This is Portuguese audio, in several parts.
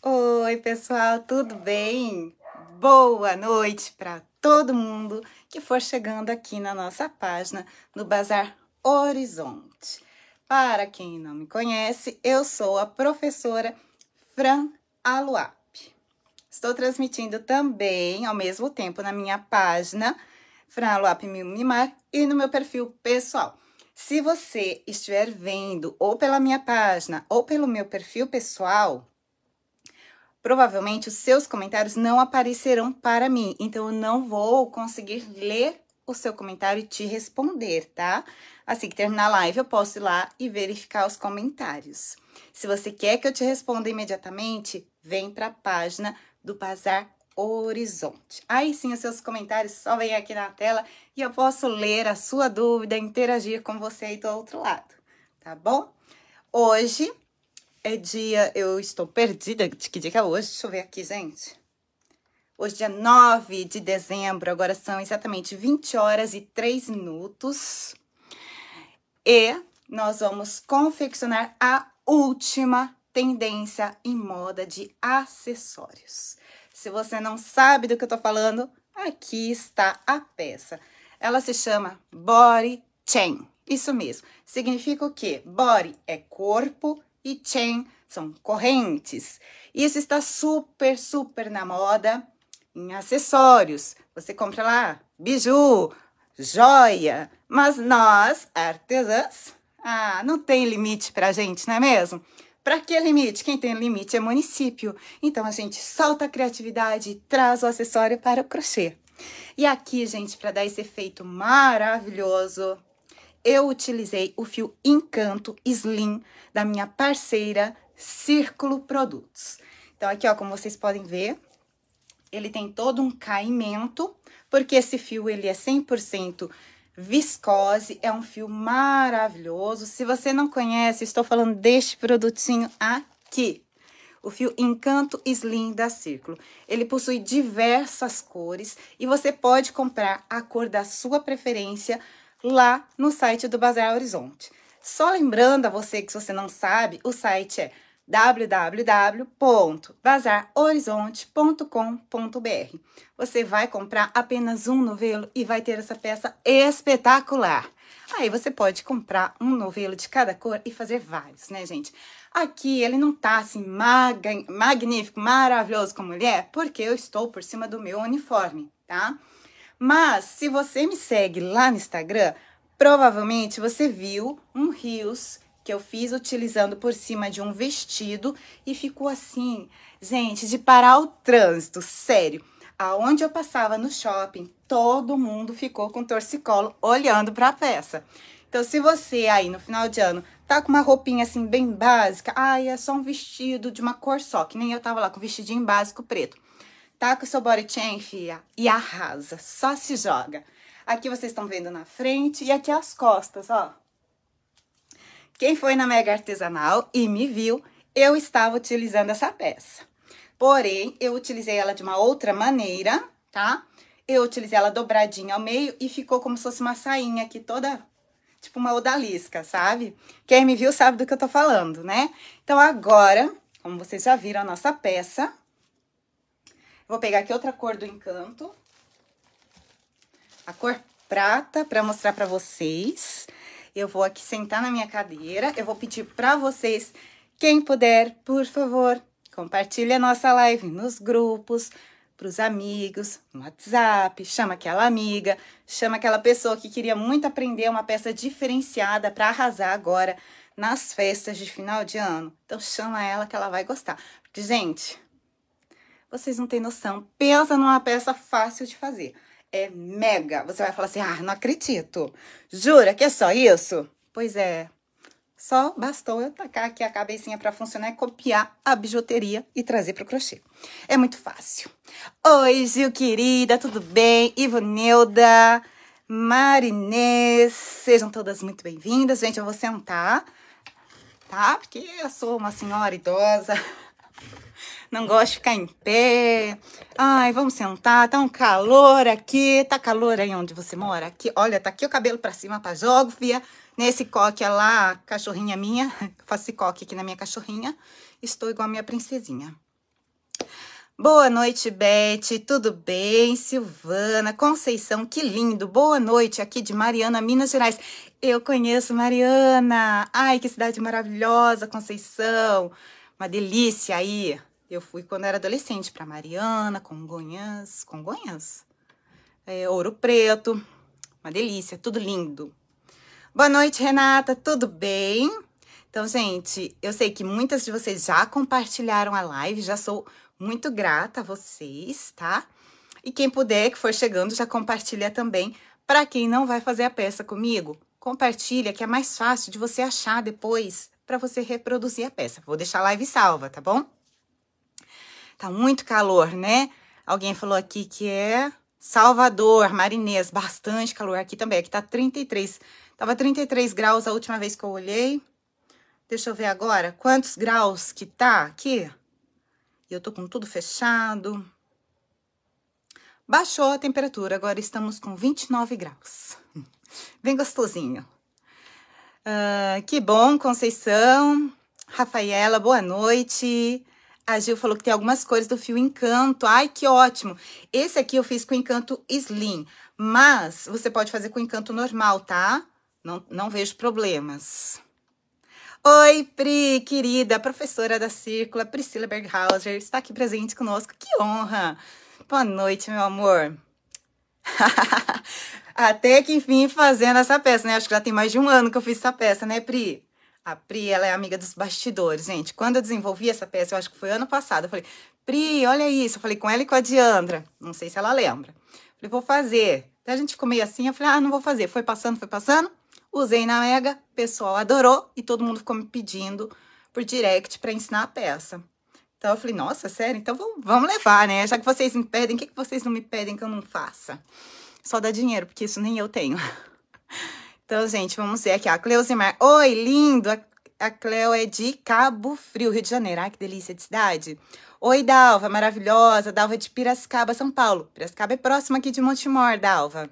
Oi, pessoal, tudo bem? Boa noite para todo mundo que for chegando aqui na nossa página no Bazar Horizonte. Para quem não me conhece, eu sou a professora Fran Aluap. Estou transmitindo também, ao mesmo tempo, na minha página Fran Aluap Mimimar e no meu perfil pessoal. Se você estiver vendo ou pela minha página ou pelo meu perfil pessoal, provavelmente os seus comentários não aparecerão para mim, então eu não vou conseguir ler o seu comentário e te responder, tá? Assim que terminar a live, eu posso ir lá e verificar os comentários. Se você quer que eu te responda imediatamente, vem para a página do Bazar Horizonte. Aí sim, os seus comentários só vêm aqui na tela e eu posso ler a sua dúvida, interagir com você aí do outro lado, tá bom? Hoje é dia, eu estou perdida de que dia é hoje? Deixa eu ver aqui, gente. Hoje, dia 9 de dezembro, agora são exatamente 20 horas e 3 minutos. E nós vamos confeccionar a última tendência em moda de acessórios. Se você não sabe do que eu tô falando, aqui está a peça. Ela se chama Body Chain. Isso mesmo. Significa o quê? Body é corpo e chain são correntes. Isso está super, super na moda em acessórios. Você compra lá biju, joia, mas nós, artesãs, ah, não tem limite a gente, não é mesmo? Para que limite? Quem tem limite é município. Então a gente solta a criatividade e traz o acessório para o crochê. E aqui, gente, para dar esse efeito maravilhoso, eu utilizei o fio Encanto Slim da minha parceira Círculo Produtos. Então, aqui, ó, como vocês podem ver, ele tem todo um caimento, porque esse fio, ele é 100% viscose, é um fio maravilhoso. Se você não conhece, estou falando deste produtinho aqui, o fio Encanto Slim da Círculo. Ele possui diversas cores e você pode comprar a cor da sua preferência lá no site do Bazar Horizonte. Só lembrando a você que se você não sabe, o site é www.bazarhorizonte.com.br. Você vai comprar apenas um novelo e vai ter essa peça espetacular. Aí você pode comprar um novelo de cada cor e fazer vários, né, gente? Aqui ele não tá assim magnífico, maravilhoso como ele é, porque eu estou por cima do meu uniforme, tá? Mas se você me segue lá no Instagram, provavelmente você viu um rios que eu fiz utilizando por cima de um vestido e ficou assim, gente, de parar o trânsito, sério. Aonde eu passava no shopping, todo mundo ficou com torcicolo olhando para a peça. Então, se você aí no final de ano tá com uma roupinha assim bem básica, ai, é só um vestido de uma cor só, que nem eu tava lá com um vestidinho básico preto com o seu body chain, fia, e arrasa, só se joga. Aqui vocês estão vendo na frente e aqui as costas, ó. Quem foi na Mega Artesanal e me viu, eu estava utilizando essa peça. Porém, eu utilizei ela de uma outra maneira, tá? Eu utilizei ela dobradinha ao meio e ficou como se fosse uma sainha aqui toda, tipo uma odalisca, sabe? Quem me viu sabe do que eu tô falando, né? Então, agora, como vocês já viram a nossa peça, Vou pegar aqui outra cor do encanto. A cor prata, para mostrar para vocês. Eu vou aqui sentar na minha cadeira. Eu vou pedir para vocês, quem puder, por favor, compartilhe a nossa live nos grupos, para os amigos, no WhatsApp, chama aquela amiga, chama aquela pessoa que queria muito aprender uma peça diferenciada para arrasar agora nas festas de final de ano. Então chama ela que ela vai gostar. Porque, gente, vocês não têm noção. Pensa numa peça fácil de fazer. É mega. Você vai falar assim: ah, não acredito. Jura que é só isso? Pois é. Só bastou eu tacar aqui a cabecinha para funcionar e copiar a bijuteria e trazer para o crochê. É muito fácil. Oi, Gil querida, tudo bem? Neuda, Marinês, sejam todas muito bem-vindas. Gente, eu vou sentar, tá? Porque eu sou uma senhora idosa não gosto de ficar em pé. Ai, vamos sentar, tá um calor aqui, tá calor aí onde você mora? Aqui, olha, tá aqui o cabelo pra cima pra tá jogo, fia. Nesse coque é lá, cachorrinha minha, faço esse coque aqui na minha cachorrinha. Estou igual a minha princesinha. Boa noite, Beth. Tudo bem? Silvana, Conceição, que lindo. Boa noite aqui de Mariana, Minas Gerais. Eu conheço Mariana. Ai, que cidade maravilhosa, Conceição. Uma delícia aí. Eu fui quando era adolescente para Mariana, Congonhas, Congonhas? É, Ouro Preto, uma delícia, tudo lindo. Boa noite, Renata, tudo bem? Então, gente, eu sei que muitas de vocês já compartilharam a live, já sou muito grata a vocês, tá? E quem puder, que for chegando, já compartilha também. Para quem não vai fazer a peça comigo, compartilha, que é mais fácil de você achar depois para você reproduzir a peça. Vou deixar a live salva, tá bom? Tá muito calor, né? Alguém falou aqui que é Salvador, Marinês, bastante calor aqui também. Aqui tá 33. Tava 33 graus a última vez que eu olhei. Deixa eu ver agora quantos graus que tá aqui. Eu tô com tudo fechado. Baixou a temperatura, agora estamos com 29 graus. Bem gostosinho. Uh, que bom, Conceição. Rafaela, boa noite. A Gil falou que tem algumas cores do fio encanto. Ai, que ótimo! Esse aqui eu fiz com encanto slim, mas você pode fazer com encanto normal, tá? Não, não vejo problemas. Oi, Pri, querida, professora da Círcula, Priscila Berghauser, está aqui presente conosco. Que honra! Boa noite, meu amor. Até que enfim fazendo essa peça, né? Acho que já tem mais de um ano que eu fiz essa peça, né, Pri? A Pri, ela é amiga dos bastidores, gente. Quando eu desenvolvi essa peça, eu acho que foi ano passado, eu falei, Pri, olha isso. Eu falei com ela e com a Diandra. Não sei se ela lembra. Eu falei, vou fazer. Até a gente ficou meio assim, eu falei, ah, não vou fazer. Foi passando, foi passando. Usei na Mega, o pessoal adorou e todo mundo ficou me pedindo por direct para ensinar a peça. Então eu falei, nossa, sério? Então vamos levar, né? Já que vocês me pedem, o que, que vocês não me pedem que eu não faça? Só dá dinheiro, porque isso nem eu tenho. Então, gente, vamos ver aqui, A Cleusimar. Oi, lindo! A Cleo é de Cabo Frio, Rio de Janeiro. Ai, que delícia de cidade. Oi, Dalva, maravilhosa. Dalva é de Piracicaba, São Paulo. Piracicaba é próximo aqui de Montemor, Dalva.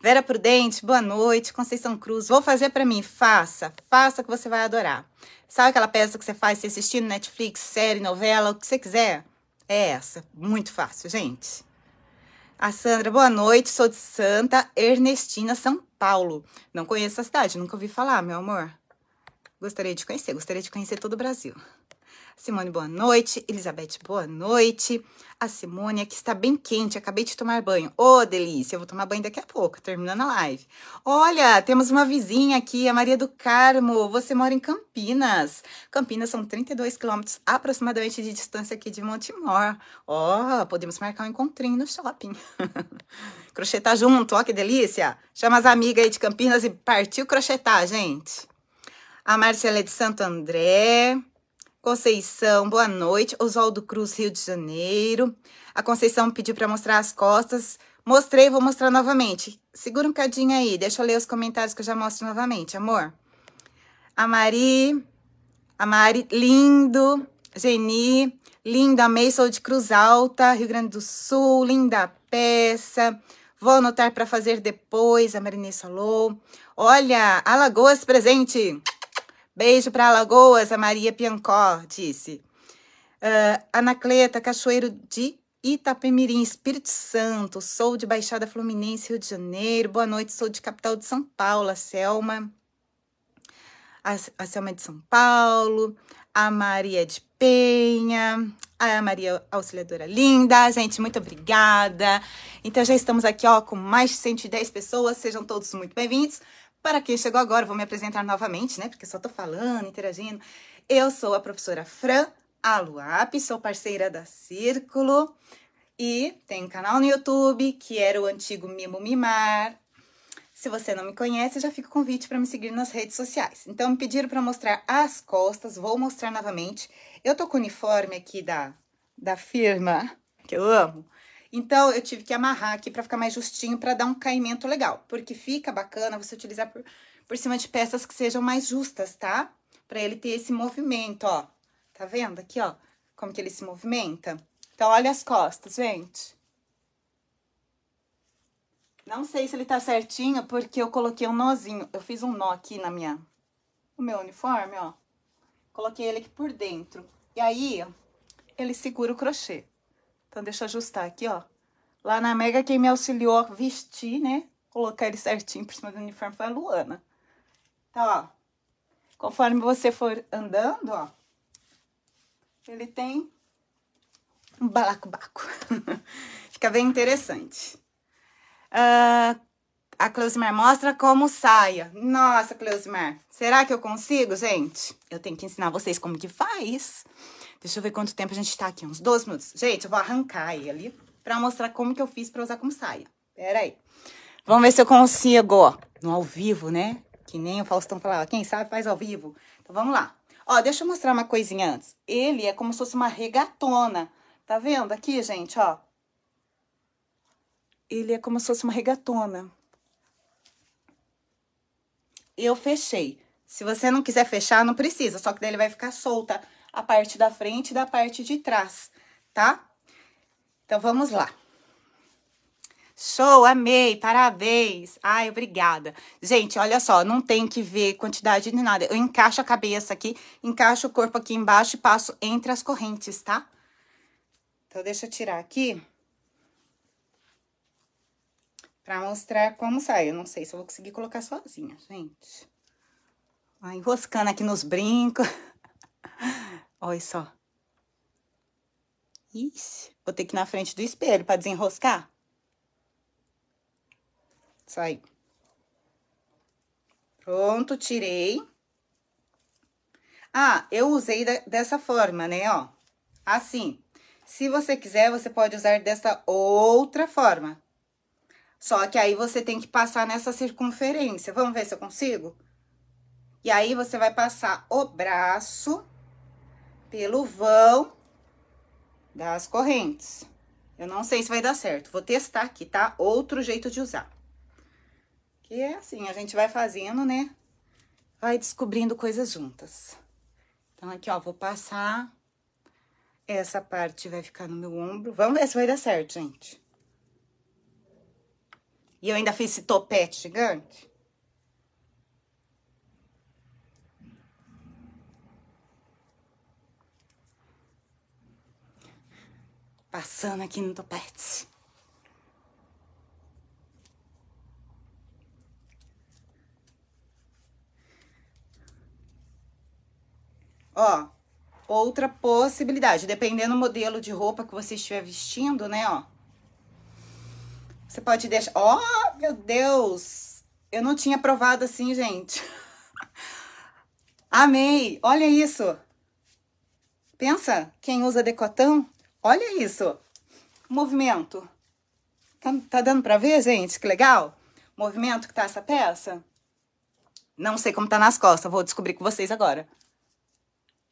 Vera Prudente, boa noite. Conceição Cruz, vou fazer para mim. Faça, faça que você vai adorar. Sabe aquela peça que você faz se assistindo Netflix, série, novela, o que você quiser? É essa. Muito fácil, gente. A Sandra, boa noite. Sou de Santa Ernestina, São Paulo. Não conheço a cidade, nunca ouvi falar, meu amor. Gostaria de conhecer, gostaria de conhecer todo o Brasil. Simone, boa noite. Elizabeth, boa noite. A Simone aqui está bem quente, acabei de tomar banho. Ô, oh, delícia, eu vou tomar banho daqui a pouco, terminando a live. Olha, temos uma vizinha aqui, a Maria do Carmo. Você mora em Campinas. Campinas são 32 quilômetros aproximadamente de distância aqui de Montemor. Ó, oh, podemos marcar um encontrinho no shopping. crochetar junto, ó oh, que delícia. Chama as amigas aí de Campinas e partiu crochetar, gente. A Marcela é de Santo André. Conceição, boa noite. Oswaldo Cruz, Rio de Janeiro. A Conceição pediu para mostrar as costas. Mostrei, vou mostrar novamente. Segura um cadinho aí, deixa eu ler os comentários que eu já mostro novamente, amor. A Mari, a Mari, lindo. Geni, linda, amei, sou de Cruz Alta, Rio Grande do Sul, linda peça. Vou anotar para fazer depois, a Marinês falou. Olha, Alagoas presente. Beijo para Alagoas, a Maria Piancó disse. Uh, Anacleta Cachoeiro de Itapemirim, Espírito Santo. Sou de Baixada Fluminense, Rio de Janeiro. Boa noite, sou de capital de São Paulo, a Selma. A, a Selma é de São Paulo. A Maria de Penha. A Maria Auxiliadora Linda. Gente, muito obrigada. Então, já estamos aqui ó, com mais de 110 pessoas. Sejam todos muito bem-vindos. Para quem chegou agora, vou me apresentar novamente, né? Porque só tô falando, interagindo. Eu sou a professora Fran Aluap, sou parceira da Círculo e tenho um canal no YouTube que era o antigo Mimo Mimar. Se você não me conhece, já fica o convite para me seguir nas redes sociais. Então, me pediram para mostrar as costas, vou mostrar novamente. Eu tô com o uniforme aqui da, da firma, que eu amo, então, eu tive que amarrar aqui para ficar mais justinho, para dar um caimento legal. Porque fica bacana você utilizar por, por cima de peças que sejam mais justas, tá? Para ele ter esse movimento, ó. Tá vendo aqui, ó? Como que ele se movimenta? Então, olha as costas, gente. Não sei se ele tá certinho, porque eu coloquei um nozinho. Eu fiz um nó aqui na minha... O meu uniforme, ó. Coloquei ele aqui por dentro. E aí, ele segura o crochê. Então, deixa eu ajustar aqui, ó. Lá na Mega, quem me auxiliou a vestir, né? Colocar ele certinho por cima do uniforme foi a Luana. Então, ó. Conforme você for andando, ó. Ele tem um balacobaco. Fica bem interessante. Uh, a Cleusimar mostra como saia. Nossa, Cleusimar, será que eu consigo, gente? Eu tenho que ensinar vocês como que faz. Deixa eu ver quanto tempo a gente tá aqui, uns 12 minutos. Gente, eu vou arrancar ele pra mostrar como que eu fiz pra usar como saia. Pera aí. Vamos ver se eu consigo, ó, no ao vivo, né? Que nem o Faustão falava, quem sabe faz ao vivo. Então, vamos lá. Ó, deixa eu mostrar uma coisinha antes. Ele é como se fosse uma regatona. Tá vendo aqui, gente, ó? Ele é como se fosse uma regatona. Eu fechei. Se você não quiser fechar, não precisa, só que daí ele vai ficar solta a parte da frente e da parte de trás, tá? Então, vamos lá. Show, amei, parabéns. Ai, obrigada. Gente, olha só, não tem que ver quantidade nem nada. Eu encaixo a cabeça aqui, encaixo o corpo aqui embaixo e passo entre as correntes, tá? Então, deixa eu tirar aqui. Pra mostrar como sai. Eu não sei se eu vou conseguir colocar sozinha, gente. Vai enroscando aqui nos brincos. Olha só. Ixi, vou ter que ir na frente do espelho para desenroscar. Sai. Pronto, tirei. Ah, eu usei da, dessa forma, né, ó. Assim. Se você quiser, você pode usar dessa outra forma. Só que aí você tem que passar nessa circunferência. Vamos ver se eu consigo? E aí, você vai passar o braço pelo vão das correntes. Eu não sei se vai dar certo, vou testar aqui, tá? Outro jeito de usar. Que é assim, a gente vai fazendo, né? Vai descobrindo coisas juntas. Então, aqui, ó, vou passar. Essa parte vai ficar no meu ombro. Vamos ver se vai dar certo, gente. E eu ainda fiz esse topete gigante. passando aqui no topete. Ó, outra possibilidade, dependendo do modelo de roupa que você estiver vestindo, né, ó. Você pode deixar... Ó, oh, meu Deus! Eu não tinha provado assim, gente. Amei! Olha isso! Pensa, quem usa decotão Olha isso. Movimento. Tá, tá dando para ver, gente? Que legal. Movimento que tá essa peça. Não sei como tá nas costas, vou descobrir com vocês agora.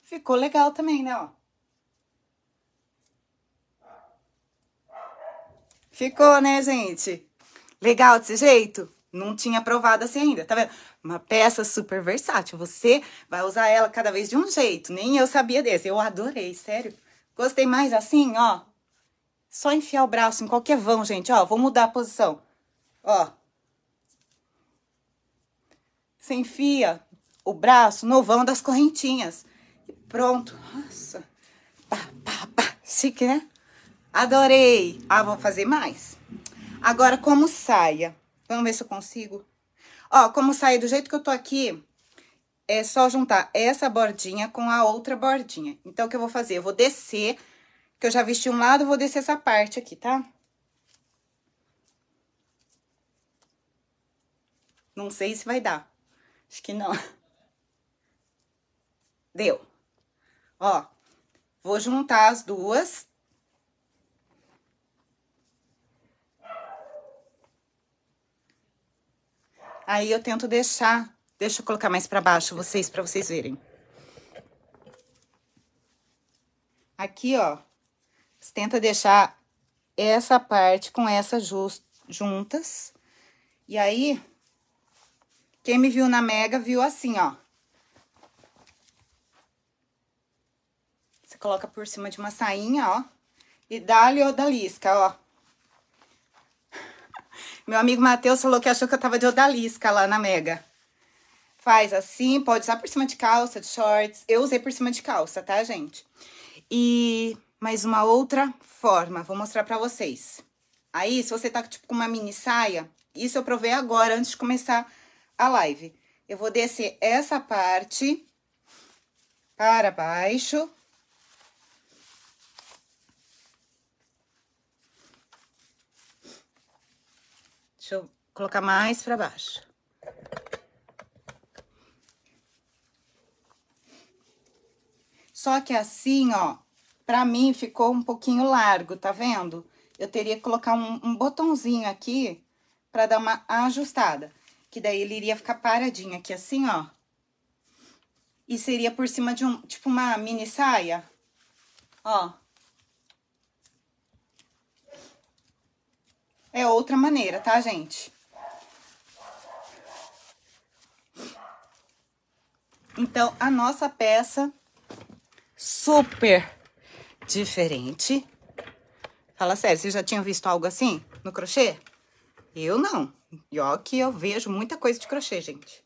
Ficou legal também, né? Ó. Ficou, né, gente? Legal desse jeito? Não tinha provado assim ainda, tá vendo? Uma peça super versátil. Você vai usar ela cada vez de um jeito. Nem eu sabia desse. Eu adorei, sério. Gostei mais assim, ó. Só enfiar o braço em qualquer vão, gente, ó. Vou mudar a posição. Ó. Você enfia o braço no vão das correntinhas. E pronto. Nossa. Pá, pá, pá. Chique, né? Adorei. Ah, vou fazer mais? Agora, como saia. Vamos ver se eu consigo. Ó, como saia do jeito que eu tô aqui, é só juntar essa bordinha com a outra bordinha. Então, o que eu vou fazer? Eu vou descer, que eu já vesti um lado, vou descer essa parte aqui, tá? Não sei se vai dar. Acho que não. Deu. Ó, vou juntar as duas, Aí, eu tento deixar Deixa eu colocar mais pra baixo vocês, pra vocês verem. Aqui, ó, você tenta deixar essa parte com essas juntas. E aí, quem me viu na Mega, viu assim, ó. Você coloca por cima de uma sainha, ó. E dá-lhe odalisca, ó. Meu amigo Matheus falou que achou que eu tava de odalisca lá na Mega. Faz assim, pode usar por cima de calça, de shorts. Eu usei por cima de calça, tá, gente? E mais uma outra forma, vou mostrar pra vocês. Aí, se você tá, tipo, com uma mini saia, isso eu provei agora, antes de começar a live. Eu vou descer essa parte para baixo. Deixa eu colocar mais para baixo. Só que assim, ó, pra mim ficou um pouquinho largo, tá vendo? Eu teria que colocar um, um botãozinho aqui pra dar uma ajustada. Que daí ele iria ficar paradinho aqui assim, ó. E seria por cima de um, tipo uma mini saia. Ó. É outra maneira, tá, gente? Então, a nossa peça super diferente. Fala sério, vocês já tinham visto algo assim no crochê? Eu não. E ó que eu vejo muita coisa de crochê, gente.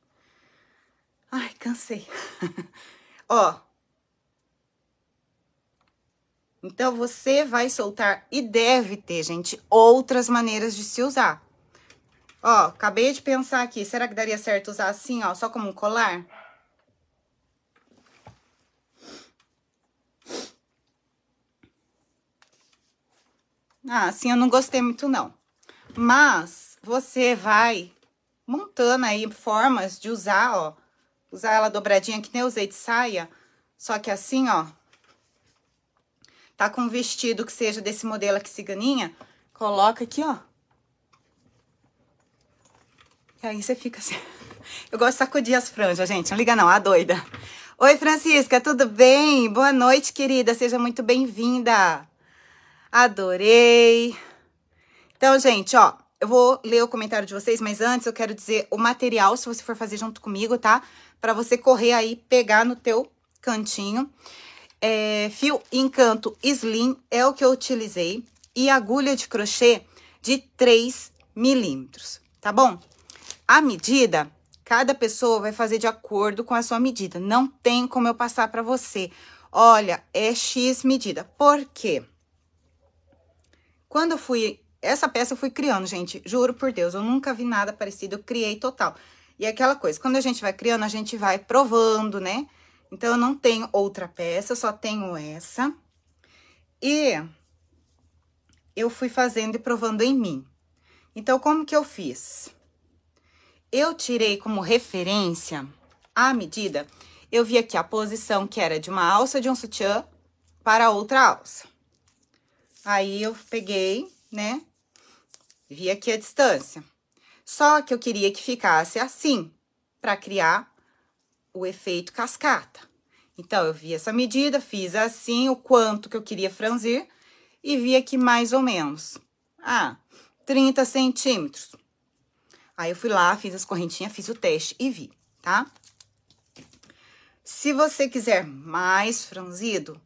Ai, cansei. ó. Então, você vai soltar e deve ter, gente, outras maneiras de se usar. Ó, acabei de pensar aqui, será que daria certo usar assim, ó, só como um colar? Ah, assim eu não gostei muito não. Mas você vai montando aí formas de usar, ó. Usar ela dobradinha que nem eu usei de saia. Só que assim, ó. Tá com um vestido que seja desse modelo aqui ciganinha. Coloca aqui, ó. E aí você fica assim. Eu gosto de sacudir as franjas, gente. Não liga não, a doida. Oi, Francisca, tudo bem? Boa noite, querida. Seja muito bem-vinda. Adorei. Então, gente, ó, eu vou ler o comentário de vocês, mas antes eu quero dizer o material, se você for fazer junto comigo, tá? Para você correr aí, pegar no teu cantinho. É, fio Encanto Slim é o que eu utilizei e agulha de crochê de 3 milímetros, tá bom? A medida, cada pessoa vai fazer de acordo com a sua medida. Não tem como eu passar para você. Olha, é X medida. Por quê? Porque quando eu fui. Essa peça eu fui criando, gente. Juro por Deus, eu nunca vi nada parecido. Eu criei total. E é aquela coisa, quando a gente vai criando, a gente vai provando, né? Então, eu não tenho outra peça, eu só tenho essa. E eu fui fazendo e provando em mim. Então, como que eu fiz? Eu tirei como referência a medida. Eu vi aqui a posição que era de uma alça de um sutiã para outra alça. Aí, eu peguei, né? Vi aqui a distância. Só que eu queria que ficasse assim, para criar o efeito cascata. Então, eu vi essa medida, fiz assim o quanto que eu queria franzir e vi aqui mais ou menos. Ah, 30 centímetros. Aí, eu fui lá, fiz as correntinhas, fiz o teste e vi, tá? Se você quiser mais franzido,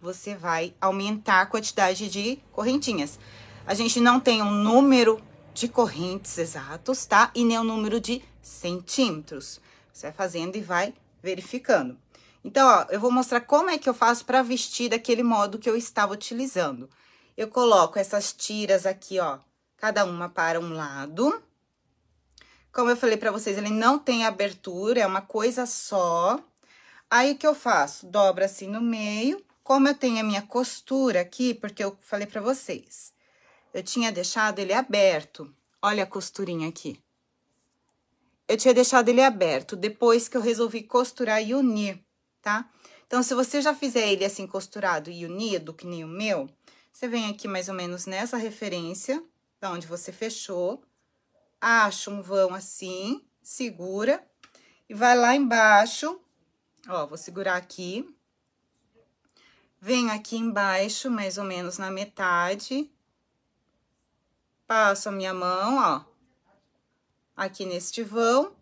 você vai aumentar a quantidade de correntinhas. A gente não tem um número de correntes exatos, tá? E nem o um número de centímetros. Você vai fazendo e vai verificando. Então, ó, eu vou mostrar como é que eu faço para vestir daquele modo que eu estava utilizando. Eu coloco essas tiras aqui, ó, cada uma para um lado. Como eu falei para vocês, ele não tem abertura, é uma coisa só. Aí, o que eu faço? Dobro assim no meio como eu tenho a minha costura aqui, porque eu falei para vocês, eu tinha deixado ele aberto. Olha a costurinha aqui. Eu tinha deixado ele aberto depois que eu resolvi costurar e unir, tá? Então, se você já fizer ele assim costurado e unido, que nem o meu, você vem aqui mais ou menos nessa referência, da onde você fechou, acha um vão assim, segura e vai lá embaixo, ó, vou segurar aqui, venho aqui embaixo, mais ou menos na metade, passo a minha mão, ó, aqui neste vão,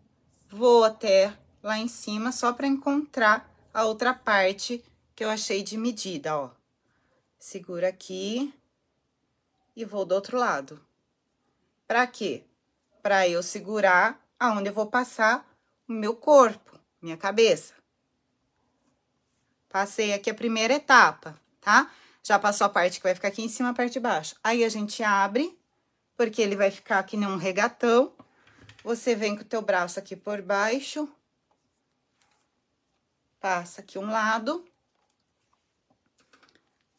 vou até lá em cima, só para encontrar a outra parte que eu achei de medida, ó. Seguro aqui e vou do outro lado. Para quê? Para eu segurar aonde eu vou passar o meu corpo, minha cabeça. Passei aqui a primeira etapa, tá? Já passou a parte que vai ficar aqui em cima, a parte de baixo. Aí, a gente abre, porque ele vai ficar aqui num regatão. Você vem com o teu braço aqui por baixo. Passa aqui um lado.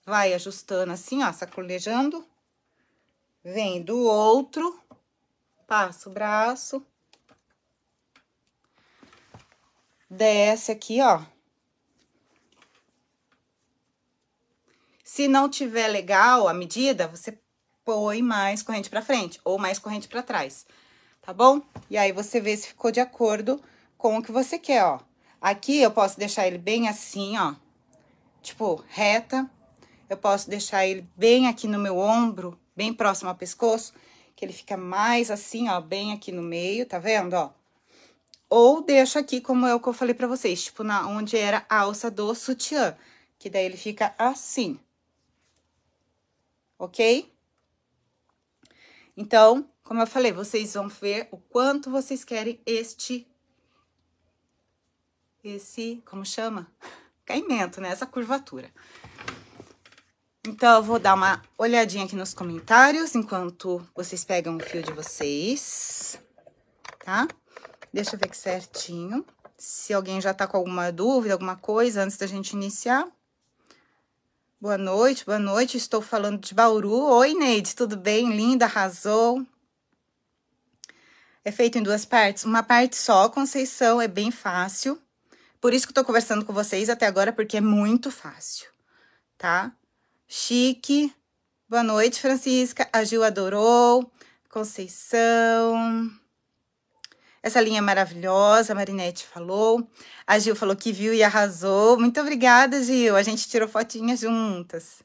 Vai ajustando assim, ó, sacolejando. Vem do outro. Passa o braço. Desce aqui, ó. Se não tiver legal a medida, você põe mais corrente para frente ou mais corrente para trás, tá bom? E aí você vê se ficou de acordo com o que você quer, ó. Aqui eu posso deixar ele bem assim, ó, tipo reta. Eu posso deixar ele bem aqui no meu ombro, bem próximo ao pescoço, que ele fica mais assim, ó, bem aqui no meio, tá vendo, ó? Ou deixo aqui como é o que eu falei pra vocês, tipo na onde era a alça do sutiã, que daí ele fica assim ok? Então, como eu falei, vocês vão ver o quanto vocês querem este, esse, como chama? Caimento, né? Essa curvatura. Então, eu vou dar uma olhadinha aqui nos comentários enquanto vocês pegam o fio de vocês, tá? Deixa eu ver que certinho. Se alguém já tá com alguma dúvida, alguma coisa, antes da gente iniciar. Boa noite, boa noite. Estou falando de Bauru. Oi, Neide, tudo bem? Linda, arrasou. É feito em duas partes. Uma parte só, Conceição, é bem fácil. Por isso que estou conversando com vocês até agora, porque é muito fácil, tá? Chique. Boa noite, Francisca. A Gil adorou. Conceição essa linha maravilhosa, a Marinette falou. A Gil falou que viu e arrasou. Muito obrigada, Gil. A gente tirou fotinhas juntas.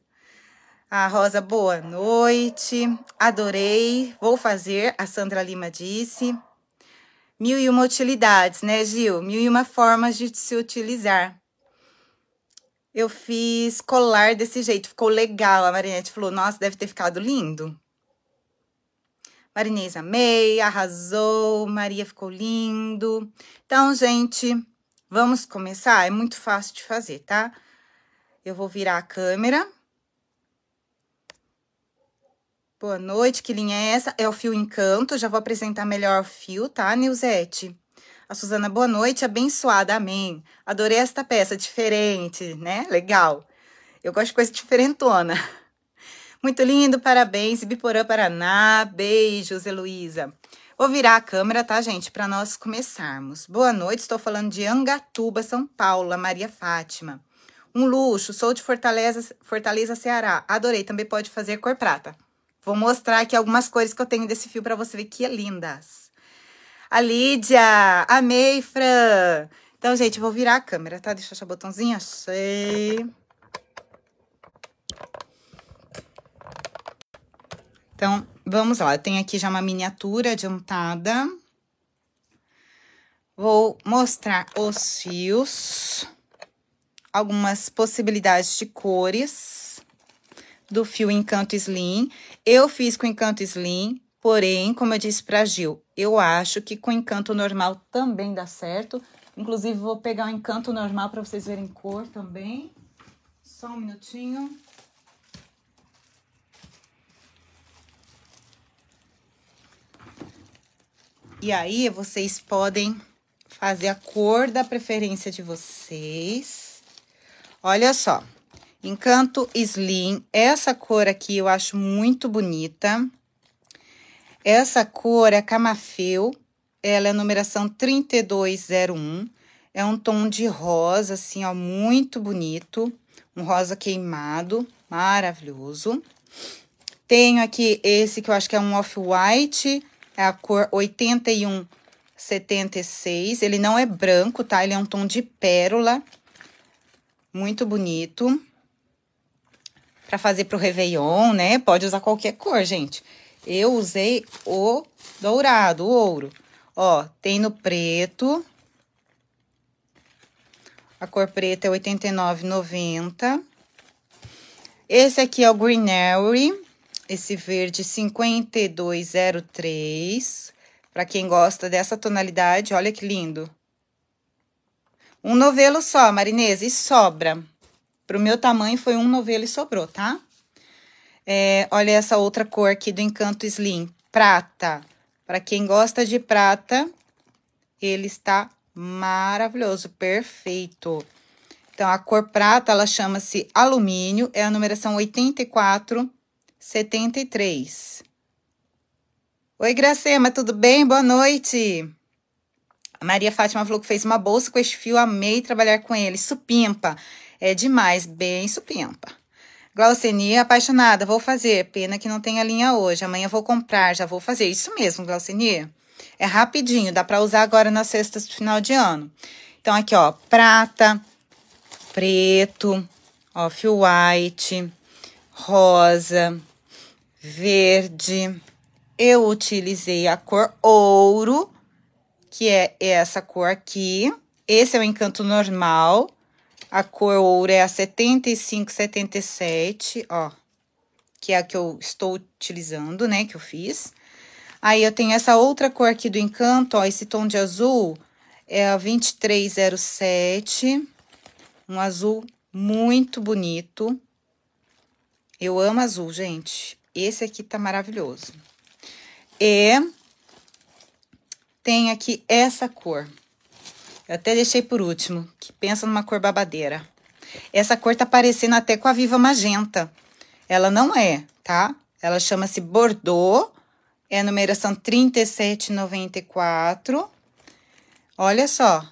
A Rosa, boa noite. Adorei. Vou fazer, a Sandra Lima disse. Mil e uma utilidades, né, Gil? Mil e uma formas de se utilizar. Eu fiz colar desse jeito, ficou legal. A Marinette falou: Nossa, deve ter ficado lindo. Marinês, amei, arrasou, Maria ficou lindo. Então, gente, vamos começar? É muito fácil de fazer, tá? Eu vou virar a câmera. Boa noite, que linha é essa? É o fio encanto, já vou apresentar melhor o fio, tá, Nilzete? A Suzana, boa noite, abençoada, amém. Adorei esta peça, diferente, né? Legal. Eu gosto de coisa diferentona. Muito lindo, parabéns, Biporã, Paraná. Beijos, Heloísa. Vou virar a câmera, tá, gente, para nós começarmos. Boa noite, estou falando de Angatuba, São Paulo, Maria Fátima. Um luxo, sou de Fortaleza, Fortaleza, Ceará. Adorei, também pode fazer cor prata. Vou mostrar aqui algumas coisas que eu tenho desse fio para você ver que é lindas. A Lídia, amei, Fran. Então, gente, vou virar a câmera, tá? Deixa eu achar o botãozinho, achei. Então, vamos lá. Eu tenho aqui já uma miniatura adiantada. Vou mostrar os fios, algumas possibilidades de cores do fio Encanto Slim. Eu fiz com Encanto Slim, porém, como eu disse pra Gil, eu acho que com Encanto normal também dá certo. Inclusive, vou pegar o Encanto normal para vocês verem cor também. Só um minutinho. E aí, vocês podem fazer a cor da preferência de vocês. Olha só, Encanto Slim, essa cor aqui eu acho muito bonita. Essa cor é camafeu, ela é numeração 3201. É um tom de rosa, assim, ó, muito bonito. Um rosa queimado, maravilhoso. Tenho aqui esse que eu acho que é um off-white, é a cor 8176. Ele não é branco, tá? Ele é um tom de pérola. Muito bonito. Pra fazer pro Réveillon, né? Pode usar qualquer cor, gente. Eu usei o dourado, o ouro. Ó, tem no preto. A cor preta é 89,90. Esse aqui é o Greenery esse verde 5203, para quem gosta dessa tonalidade, olha que lindo. Um novelo só, Marinesa, e sobra. para o meu tamanho foi um novelo e sobrou, tá? É, olha essa outra cor aqui do Encanto Slim, prata. Para quem gosta de prata, ele está maravilhoso, perfeito. Então, a cor prata, ela chama-se alumínio, é a numeração 84 73. Oi, Gracema, tudo bem? Boa noite. A Maria Fátima falou que fez uma bolsa com este fio, amei trabalhar com ele. Supimpa, é demais, bem supimpa. Glaucenia, é apaixonada, vou fazer. Pena que não tem a linha hoje. Amanhã vou comprar, já vou fazer. Isso mesmo, Glaucenia. É rapidinho, dá para usar agora nas cestas do final de ano. Então, aqui, ó, prata, preto, ó, fio white, rosa, verde. Eu utilizei a cor ouro, que é essa cor aqui. Esse é o encanto normal. A cor ouro é a 7577, ó. Que é a que eu estou utilizando, né, que eu fiz. Aí, eu tenho essa outra cor aqui do encanto, ó, esse tom de azul é a 2307. Um azul muito bonito. Eu amo azul, gente. Esse aqui tá maravilhoso. E tem aqui essa cor. Eu até deixei por último, que pensa numa cor babadeira. Essa cor tá parecendo até com a Viva Magenta. Ela não é, tá? Ela chama-se Bordeaux. É a numeração 3794. Olha só.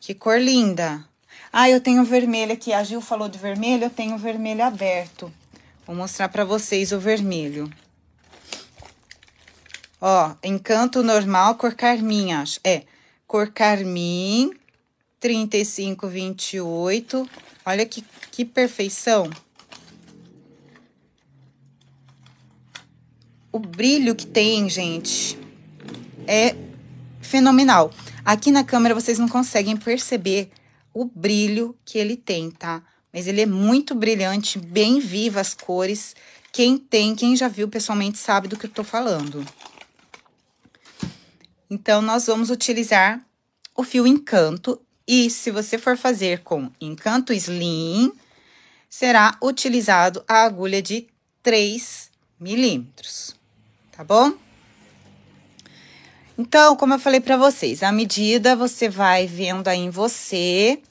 Que cor linda. Ah, eu tenho vermelho aqui. A Gil falou de vermelho, eu tenho vermelho aberto. Vou mostrar para vocês o vermelho. Ó, encanto normal, cor carmim, acho. É, cor carmim, 28. Olha que, que perfeição. O brilho que tem, gente, é fenomenal. Aqui na câmera vocês não conseguem perceber o brilho que ele tem, tá? Tá? Mas ele é muito brilhante, bem viva as cores. Quem tem, quem já viu pessoalmente sabe do que eu tô falando. Então, nós vamos utilizar o fio encanto. E se você for fazer com encanto slim, será utilizado a agulha de 3 milímetros, tá bom? Então, como eu falei para vocês, a medida você vai vendo aí em você,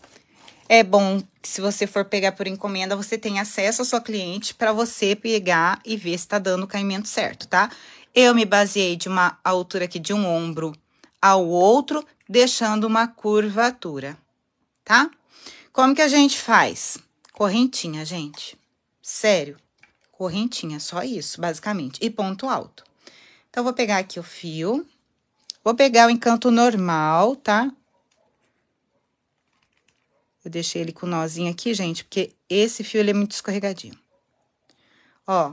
é bom que se você for pegar por encomenda, você tem acesso à sua cliente para você pegar e ver se está dando o caimento certo, tá? Eu me baseei de uma altura aqui de um ombro ao outro, deixando uma curvatura, tá? Como que a gente faz? Correntinha, gente. Sério, correntinha, só isso, basicamente. E ponto alto. Então, vou pegar aqui o fio, vou pegar o encanto normal, tá? Eu deixei ele com o nozinho aqui, gente, porque esse fio ele é muito escorregadinho. Ó,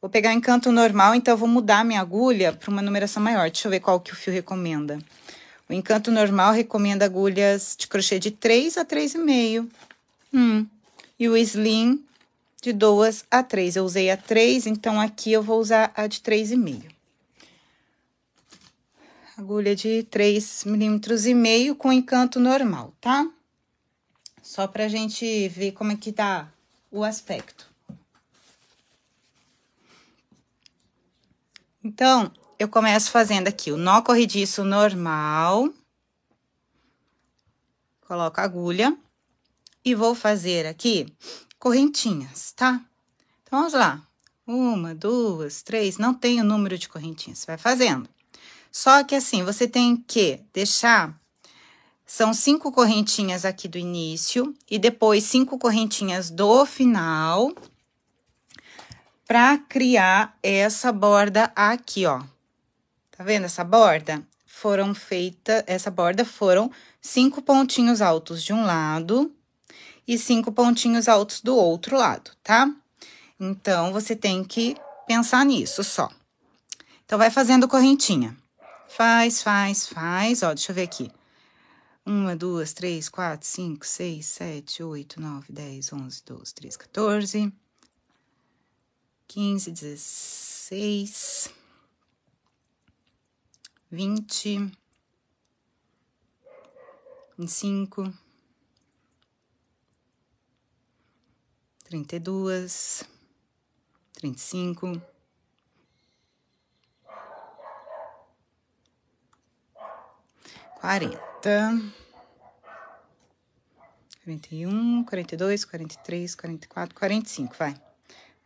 vou pegar encanto normal, então eu vou mudar minha agulha para uma numeração maior. Deixa eu ver qual que o fio recomenda. O encanto normal recomenda agulhas de crochê de 3 a 3,5. Hum. E o slim de 2 a 3. Eu usei a 3, então aqui eu vou usar a de 3,5. Agulha de 3 milímetros e meio com encanto normal, tá? Só para a gente ver como é que tá o aspecto. Então, eu começo fazendo aqui o nó corrediço normal. Coloco a agulha e vou fazer aqui correntinhas, tá? Então, vamos lá. Uma, duas, três, não tem o número de correntinhas, você vai fazendo. Só que assim, você tem que deixar são cinco correntinhas aqui do início e depois cinco correntinhas do final para criar essa borda aqui, ó. Tá vendo essa borda? Foram feita, essa borda foram cinco pontinhos altos de um lado e cinco pontinhos altos do outro lado, tá? Então, você tem que pensar nisso só. Então, vai fazendo correntinha. Faz, faz, faz, ó, deixa eu ver aqui. Uma, duas, três, quatro, cinco, seis, sete, oito, nove, dez, onze, doze, treze, quatorze. Quinze, dezesseis. Vinte. Vinte e cinco. Trinta e duas. Trinta e cinco. quarenta, quarenta e um, quarenta e dois, quarenta e três, quarenta e quatro, quarenta e cinco, vai.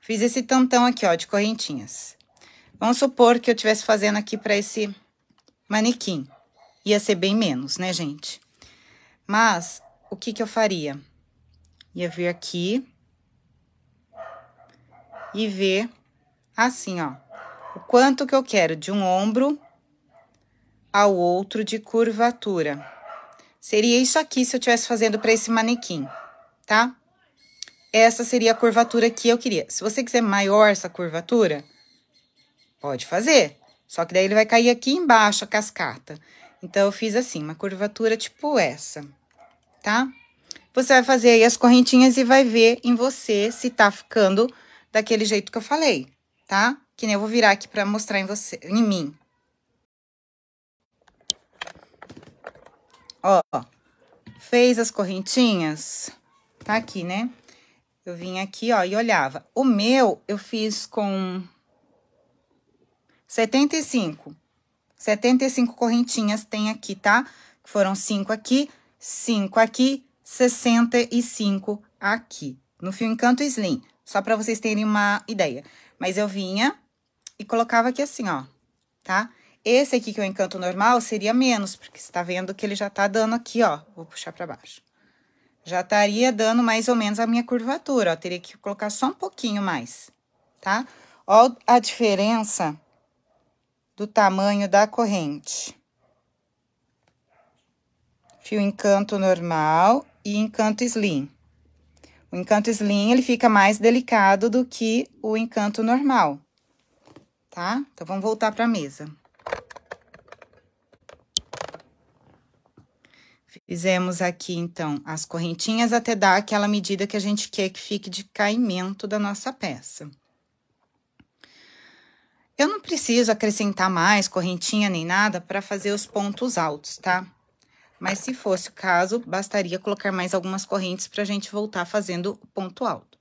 Fiz esse tantão aqui, ó, de correntinhas. Vamos supor que eu estivesse fazendo aqui para esse manequim. Ia ser bem menos, né, gente? Mas, o que que eu faria? Ia vir aqui e ver assim, ó, o quanto que eu quero de um ombro ao outro de curvatura. Seria isso aqui se eu estivesse fazendo para esse manequim, tá? Essa seria a curvatura que eu queria. Se você quiser maior essa curvatura, pode fazer. Só que daí ele vai cair aqui embaixo a cascata. Então, eu fiz assim, uma curvatura tipo essa, tá? Você vai fazer aí as correntinhas e vai ver em você se tá ficando daquele jeito que eu falei, tá? Que nem eu vou virar aqui pra mostrar em você, em mim. Ó, fez as correntinhas, tá aqui, né? Eu vim aqui, ó, e olhava. O meu eu fiz com 75. 75 correntinhas tem aqui, tá? Foram 5 aqui, 5 aqui, 65 aqui. No fio Encanto Slim, só para vocês terem uma ideia. Mas eu vinha e colocava aqui assim, ó, tá? Esse aqui, que é o encanto normal, seria menos, porque você está vendo que ele já está dando aqui, ó. Vou puxar para baixo. Já estaria dando mais ou menos a minha curvatura, ó. Teria que colocar só um pouquinho mais, tá? Ó a diferença do tamanho da corrente. Fio encanto normal e encanto slim. O encanto slim, ele fica mais delicado do que o encanto normal, tá? Então, vamos voltar para a mesa. Fizemos aqui, então, as correntinhas até dar aquela medida que a gente quer que fique de caimento da nossa peça. Eu não preciso acrescentar mais correntinha nem nada para fazer os pontos altos, tá? Mas se fosse o caso, bastaria colocar mais algumas correntes para a gente voltar fazendo ponto alto.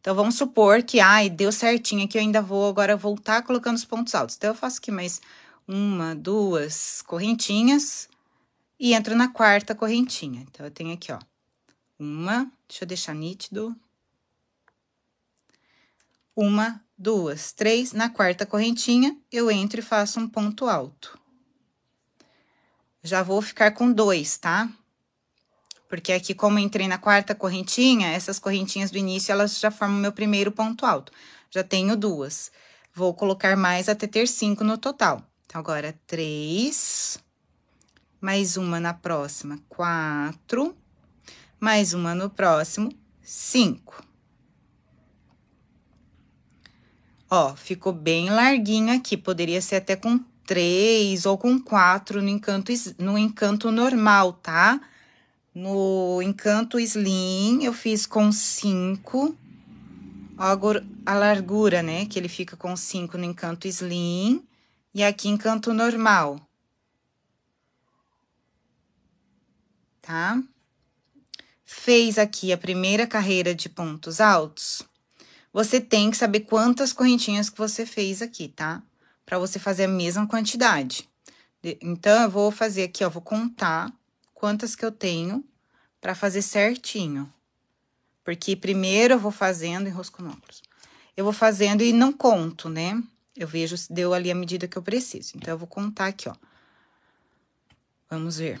Então, vamos supor que, ai, deu certinho aqui, eu ainda vou agora voltar colocando os pontos altos. Então, eu faço aqui mais uma, duas correntinhas e entro na quarta correntinha. Então, eu tenho aqui, ó, uma, deixa eu deixar nítido. Uma, duas, três. Na quarta correntinha, eu entro e faço um ponto alto. Já vou ficar com dois, tá? Porque aqui, como entrei na quarta correntinha, essas correntinhas do início, elas já formam meu primeiro ponto alto. Já tenho duas. Vou colocar mais até ter cinco no total. Então, agora, três mais uma na próxima, quatro, mais uma no próximo, cinco. Ó, ficou bem larguinho aqui, poderia ser até com três ou com quatro no encanto, no encanto normal, tá? No encanto slim, eu fiz com cinco. Ó, a largura, né? Que ele fica com cinco no encanto slim. E aqui, encanto normal. tá? Fez aqui a primeira carreira de pontos altos. Você tem que saber quantas correntinhas que você fez aqui, tá? Para você fazer a mesma quantidade. Então, eu vou fazer aqui, ó, vou contar quantas que eu tenho para fazer certinho. Porque primeiro eu vou fazendo, enrosco números. Eu vou fazendo e não conto, né? Eu vejo se deu ali a medida que eu preciso. Então, eu vou contar aqui, ó. Vamos ver.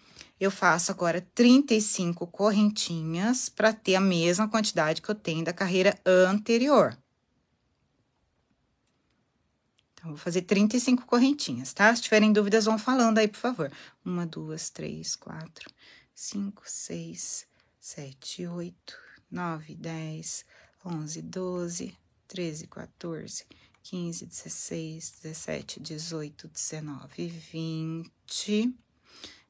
eu faço agora 35 correntinhas para ter a mesma quantidade que eu tenho da carreira anterior. Então, vou fazer 35 correntinhas, tá? Se tiverem dúvidas, vão falando aí, por favor. Uma, duas, três, quatro, cinco, seis, sete, oito, nove, dez, onze, doze, treze, quatorze, quinze, dezesseis, dezessete, dezoito, dezenove, vinte...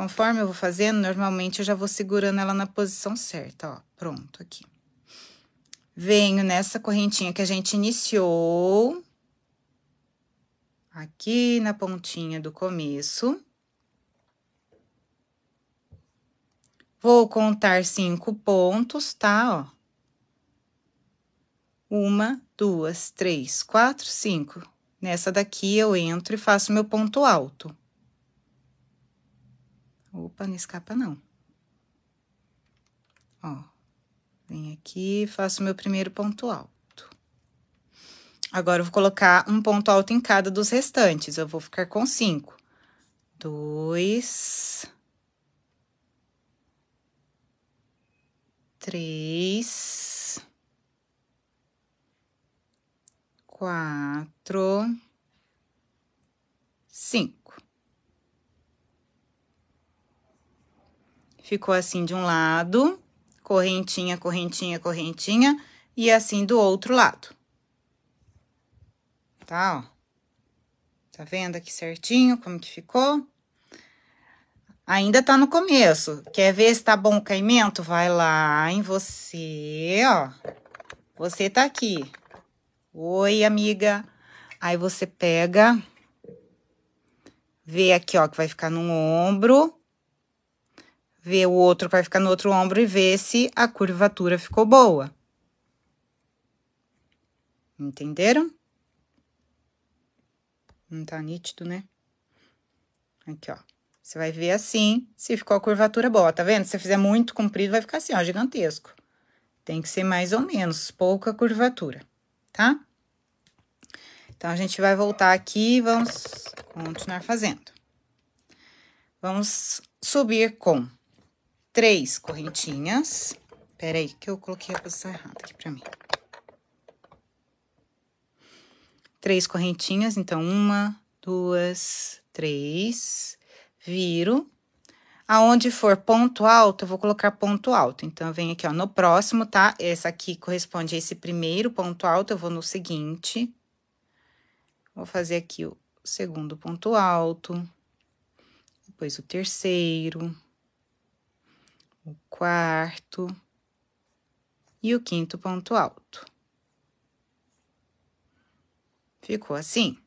Conforme eu vou fazendo, normalmente eu já vou segurando ela na posição certa, ó. Pronto, aqui. Venho nessa correntinha que a gente iniciou. Aqui na pontinha do começo. Vou contar cinco pontos, tá? Ó. Uma, duas, três, quatro, cinco. Nessa daqui eu entro e faço meu ponto alto. Opa, não escapa não. Ó, vem aqui, faço meu primeiro ponto alto. Agora, eu vou colocar um ponto alto em cada dos restantes. Eu vou ficar com cinco. Dois... Três... Quatro... Cinco. ficou assim de um lado, correntinha, correntinha, correntinha, e assim do outro lado. Tá, ó. Tá vendo aqui certinho como que ficou? Ainda tá no começo. Quer ver se tá bom o caimento? Vai lá em você, ó. Você tá aqui. Oi, amiga. Aí você pega, vê aqui, ó, que vai ficar no ombro ver o outro que vai ficar no outro ombro e ver se a curvatura ficou boa. Entenderam? Não tá nítido, né? Aqui, ó. Você vai ver assim, se ficou a curvatura boa, tá vendo? Se você fizer muito comprido, vai ficar assim, ó, gigantesco. Tem que ser mais ou menos, pouca curvatura, tá? Então, a gente vai voltar aqui e vamos continuar fazendo. Vamos subir com três correntinhas. Peraí, que eu coloquei a posição errada aqui pra mim. Três correntinhas, então, uma, duas, três, viro. Aonde for ponto alto, eu vou colocar ponto alto. Então, eu venho aqui, ó, no próximo, tá? Essa aqui corresponde a esse primeiro ponto alto, eu vou no seguinte. Vou fazer aqui o segundo ponto alto, depois o terceiro o quarto e o quinto ponto alto. Ficou assim?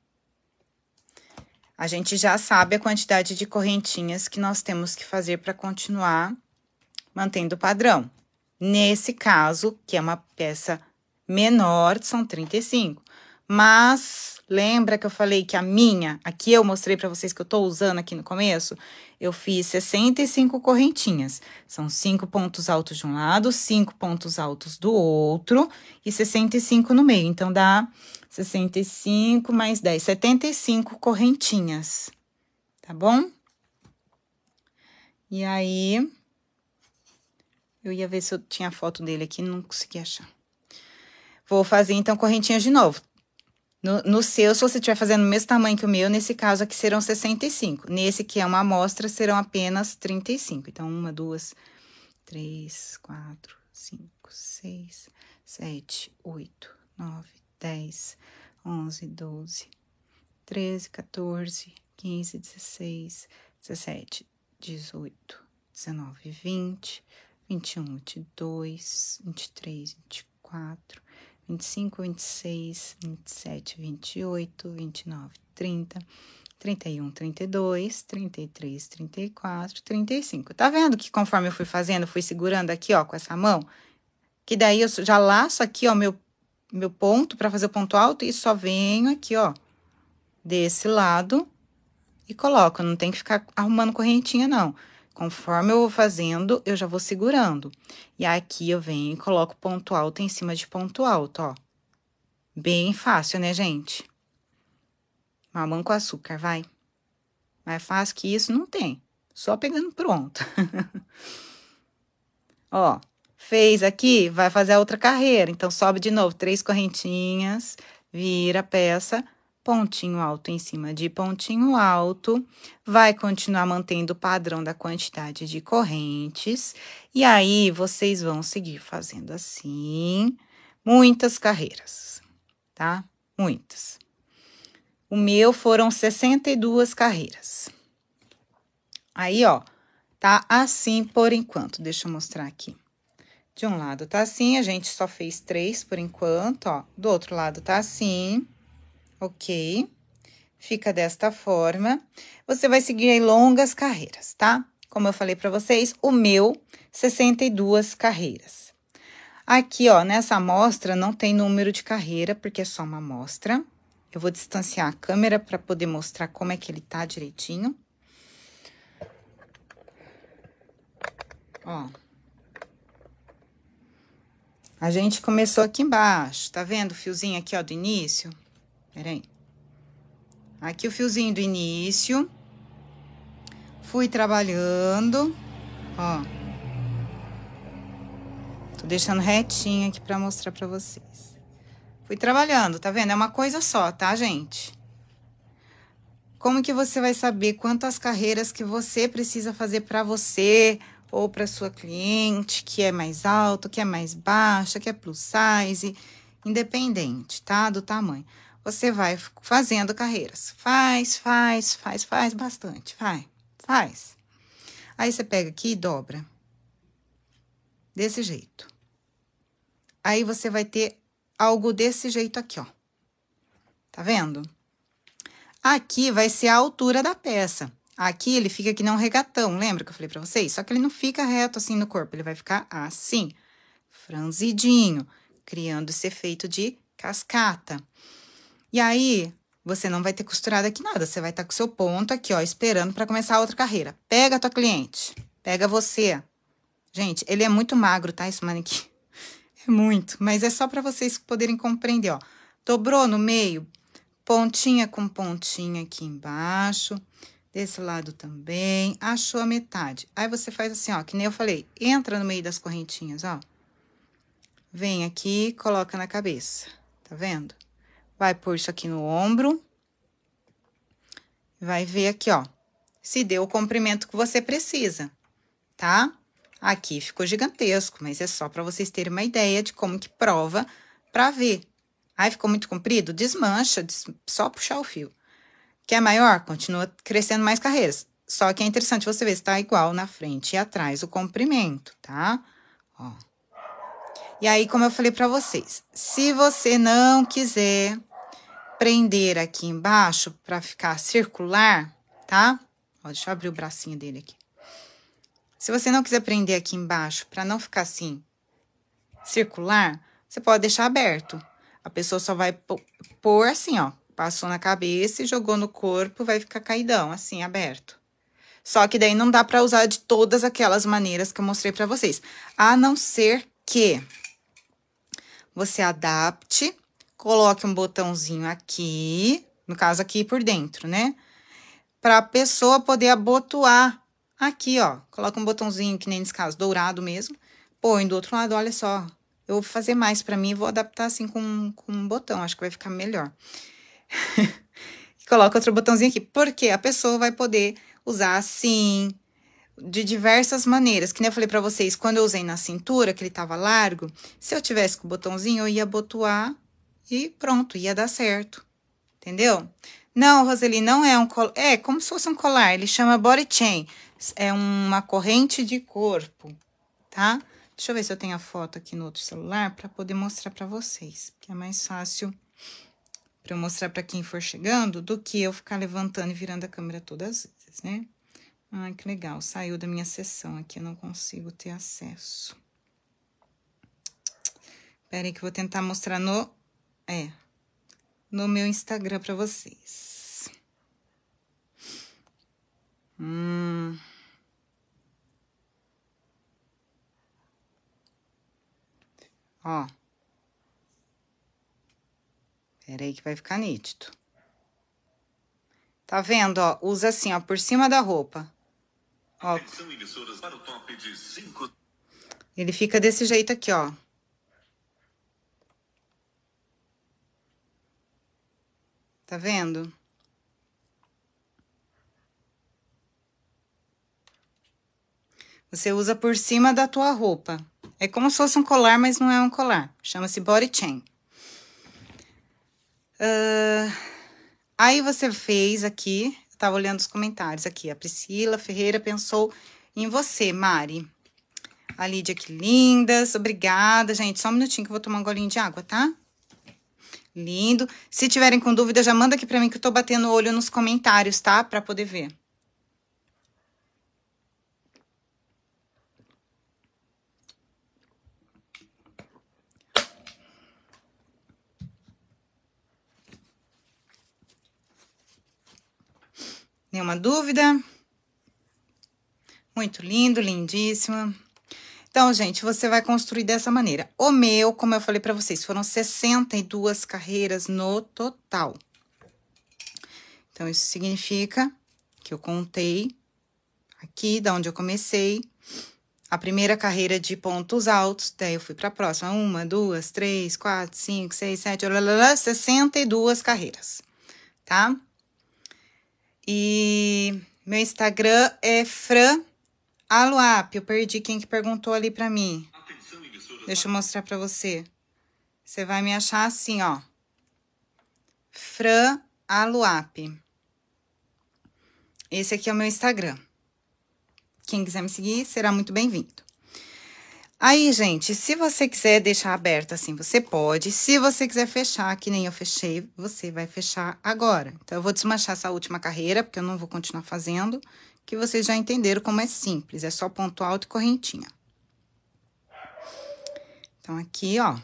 A gente já sabe a quantidade de correntinhas que nós temos que fazer para continuar mantendo o padrão. Nesse caso, que é uma peça menor, são 35. Mas Lembra que eu falei que a minha, aqui eu mostrei para vocês que eu estou usando aqui no começo? Eu fiz 65 correntinhas. São 5 pontos altos de um lado, 5 pontos altos do outro e 65 no meio. Então, dá 65 mais 10, 75 correntinhas, tá bom? E aí, eu ia ver se eu tinha foto dele aqui, não consegui achar. Vou fazer, então, correntinhas de novo. No, no, seu, se você estiver fazendo o mesmo tamanho que o meu, nesse caso aqui serão 65. Nesse que é uma amostra, serão apenas 35. Então, uma, duas, três, quatro, cinco, seis, sete, oito, nove, dez, onze, doze, treze, quinze dezesseis dezessete dezoito 14, 15, vinte e dois, vinte e três, vinte e quatro 25, 26, 27, 28, 29, 30, 31, 32, 33, 34, 35. Tá vendo que conforme eu fui fazendo, fui segurando aqui, ó, com essa mão? Que daí eu já laço aqui, ó, meu, meu ponto para fazer o ponto alto e só venho aqui, ó, desse lado e coloco. Não tem que ficar arrumando correntinha, não. Não Conforme eu vou fazendo, eu já vou segurando. E aqui eu venho e coloco ponto alto em cima de ponto alto, ó. Bem fácil, né, gente? Mamão com açúcar, vai. Mais fácil que isso não tem. Só pegando pronto. ó, fez aqui, vai fazer a outra carreira. Então, sobe de novo, três correntinhas, vira a peça, pontinho alto em cima de pontinho alto, vai continuar mantendo o padrão da quantidade de correntes, e aí vocês vão seguir fazendo assim, muitas carreiras, tá? Muitas. O meu foram 62 carreiras. Aí, ó, tá assim por enquanto, deixa eu mostrar aqui. De um lado tá assim, a gente só fez três por enquanto, ó. Do outro lado tá assim ok? Fica desta forma. Você vai seguir longas carreiras, tá? Como eu falei para vocês, o meu, 62 carreiras. Aqui, ó, nessa amostra não tem número de carreira, porque é só uma amostra. Eu vou distanciar a câmera para poder mostrar como é que ele tá direitinho. Ó. A gente começou aqui embaixo, tá vendo o fiozinho aqui, ó, do início? Peraí. Aqui o fiozinho do início. Fui trabalhando, ó. Tô deixando retinho aqui pra mostrar pra vocês. Fui trabalhando, tá vendo? É uma coisa só, tá, gente? Como que você vai saber quantas carreiras que você precisa fazer para você ou para sua cliente, que é mais alto, que é mais baixa, que é plus size, independente, tá? Do tamanho você vai fazendo carreiras. Faz, faz, faz, faz bastante. Vai, faz. Aí você pega aqui e dobra. Desse jeito. Aí você vai ter algo desse jeito aqui, ó. Tá vendo? Aqui vai ser a altura da peça. Aqui ele fica que não regatão, lembra que eu falei pra vocês? Só que ele não fica reto assim no corpo, ele vai ficar assim, franzidinho, criando esse efeito de cascata. E aí, você não vai ter costurado aqui nada, você vai estar tá com seu ponto aqui, ó, esperando para começar a outra carreira. Pega a tua cliente, pega você. Gente, ele é muito magro, tá, esse manequim? É muito, mas é só para vocês poderem compreender, ó. Dobrou no meio, pontinha com pontinha aqui embaixo, desse lado também, achou a metade. Aí você faz assim, ó, que nem eu falei, entra no meio das correntinhas, ó. Vem aqui, coloca na cabeça, tá vendo? vai pôr isso aqui no ombro. Vai ver aqui, ó, se deu o comprimento que você precisa, tá? Aqui ficou gigantesco, mas é só para vocês terem uma ideia de como que prova para ver. Aí ficou muito comprido? Desmancha, des... só puxar o fio. Quer maior? Continua crescendo mais carreiras. Só que é interessante você ver se tá igual na frente e atrás o comprimento, tá? Ó. E aí, como eu falei para vocês, se você não quiser prender aqui embaixo para ficar circular, tá? Ó, deixa eu abrir o bracinho dele aqui. Se você não quiser prender aqui embaixo para não ficar assim circular, você pode deixar aberto. A pessoa só vai pôr assim, ó, passou na cabeça e jogou no corpo, vai ficar caidão, assim, aberto. Só que daí não dá para usar de todas aquelas maneiras que eu mostrei para vocês, a não ser que você adapte coloque um botãozinho aqui, no caso aqui por dentro, né? Para a pessoa poder abotoar aqui, ó. Coloca um botãozinho, que nem nesse caso, dourado mesmo. Põe do outro lado, olha só. Eu vou fazer mais para mim, vou adaptar assim com, com um botão, acho que vai ficar melhor. coloca outro botãozinho aqui, porque a pessoa vai poder usar assim, de diversas maneiras. Que nem eu falei para vocês, quando eu usei na cintura, que ele tava largo, se eu tivesse com o botãozinho, eu ia abotoar e pronto, ia dar certo. Entendeu? Não, Roseli, não é um colar. É como se fosse um colar. Ele chama body chain. É uma corrente de corpo, tá? Deixa eu ver se eu tenho a foto aqui no outro celular para poder mostrar para vocês. porque é mais fácil para eu mostrar para quem for chegando do que eu ficar levantando e virando a câmera todas as vezes, né? Ai, que legal. Saiu da minha sessão aqui. Eu não consigo ter acesso. Pera aí que eu vou tentar mostrar no é. No meu Instagram para vocês. Hum. Ó. Pera aí que vai ficar nítido. Tá vendo, ó? Usa assim, ó, por cima da roupa. Ó. Ele fica desse jeito aqui, ó. Tá vendo? Você usa por cima da tua roupa. É como se fosse um colar, mas não é um colar. Chama-se body chain. Uh, aí você fez aqui, eu tava olhando os comentários aqui. A Priscila Ferreira pensou em você, Mari. A Lídia, que lindas. Obrigada, gente. Só um minutinho que eu vou tomar um golinho de água, tá? Lindo. Se tiverem com dúvida, já manda aqui para mim que eu tô batendo o olho nos comentários, tá? Para poder ver. Nenhuma dúvida? Muito lindo, lindíssima. Então, gente, você vai construir dessa maneira. O meu, como eu falei para vocês, foram 62 carreiras no total. Então, isso significa que eu contei aqui da onde eu comecei, a primeira carreira de pontos altos, daí eu fui para a próxima, uma, duas, três, quatro, cinco, seis, sete, lalala, 62 carreiras, tá? E meu Instagram é fran Alô, App, eu perdi quem que perguntou ali para mim. Deixa eu mostrar para você. Você vai me achar assim, ó. Fran Aluap. Esse aqui é o meu Instagram. Quem quiser me seguir será muito bem-vindo. Aí, gente, se você quiser deixar aberto assim, você pode. Se você quiser fechar, que nem eu fechei, você vai fechar agora. Então, eu vou desmanchar essa última carreira, porque eu não vou continuar fazendo que vocês já entenderam como é simples, é só ponto alto e correntinha. Então, aqui, ó.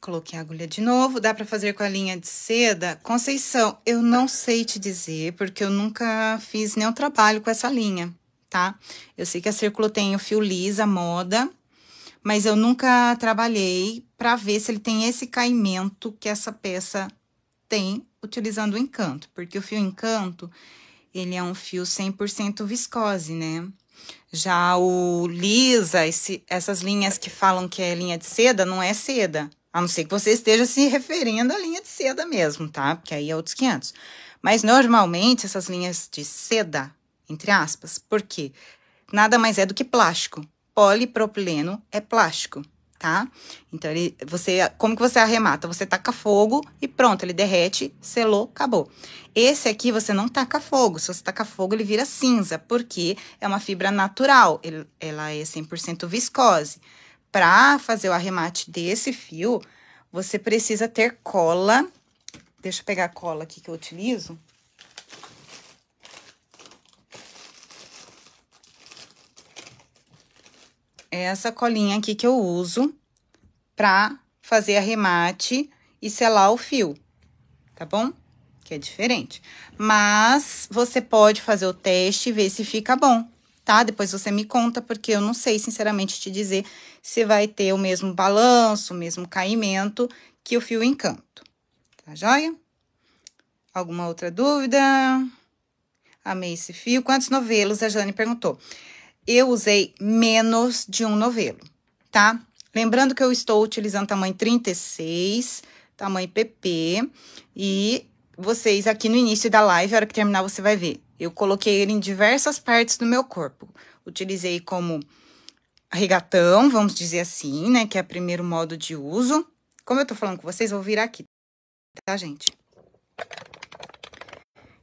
Coloquei a agulha de novo, dá pra fazer com a linha de seda? Conceição, eu não sei te dizer, porque eu nunca fiz nenhum trabalho com essa linha, tá? Eu sei que a Círculo tem o fio lisa, moda, mas eu nunca trabalhei pra ver se ele tem esse caimento que essa peça tem utilizando o encanto, porque o fio encanto, ele é um fio 100% viscose, né? Já o lisa, esse, essas linhas que falam que é linha de seda, não é seda. A não ser que você esteja se referindo à linha de seda mesmo, tá? Porque aí é outros 500. Mas normalmente essas linhas de seda, entre aspas, porque nada mais é do que plástico. Polipropileno é plástico tá? Então, ele, você, como que você arremata? Você taca fogo e pronto, ele derrete, selou, acabou. Esse aqui você não taca fogo. Se você taca fogo, ele vira cinza, porque é uma fibra natural. Ele, ela é 100% viscose. Para fazer o arremate desse fio, você precisa ter cola. Deixa eu pegar a cola aqui que eu utilizo. É essa colinha aqui que eu uso pra fazer arremate e selar o fio, tá bom? Que é diferente. Mas você pode fazer o teste e ver se fica bom, tá? Depois você me conta, porque eu não sei, sinceramente, te dizer se vai ter o mesmo balanço, o mesmo caimento que o fio encanto, tá joia? Alguma outra dúvida? Amei esse fio. Quantos novelos? A Jane perguntou eu usei menos de um novelo, tá? Lembrando que eu estou utilizando tamanho 36, tamanho PP, e vocês aqui no início da live, a hora que terminar, você vai ver. Eu coloquei ele em diversas partes do meu corpo. Utilizei como regatão, vamos dizer assim, né, que é o primeiro modo de uso. Como eu tô falando com vocês, vou virar aqui, tá, gente?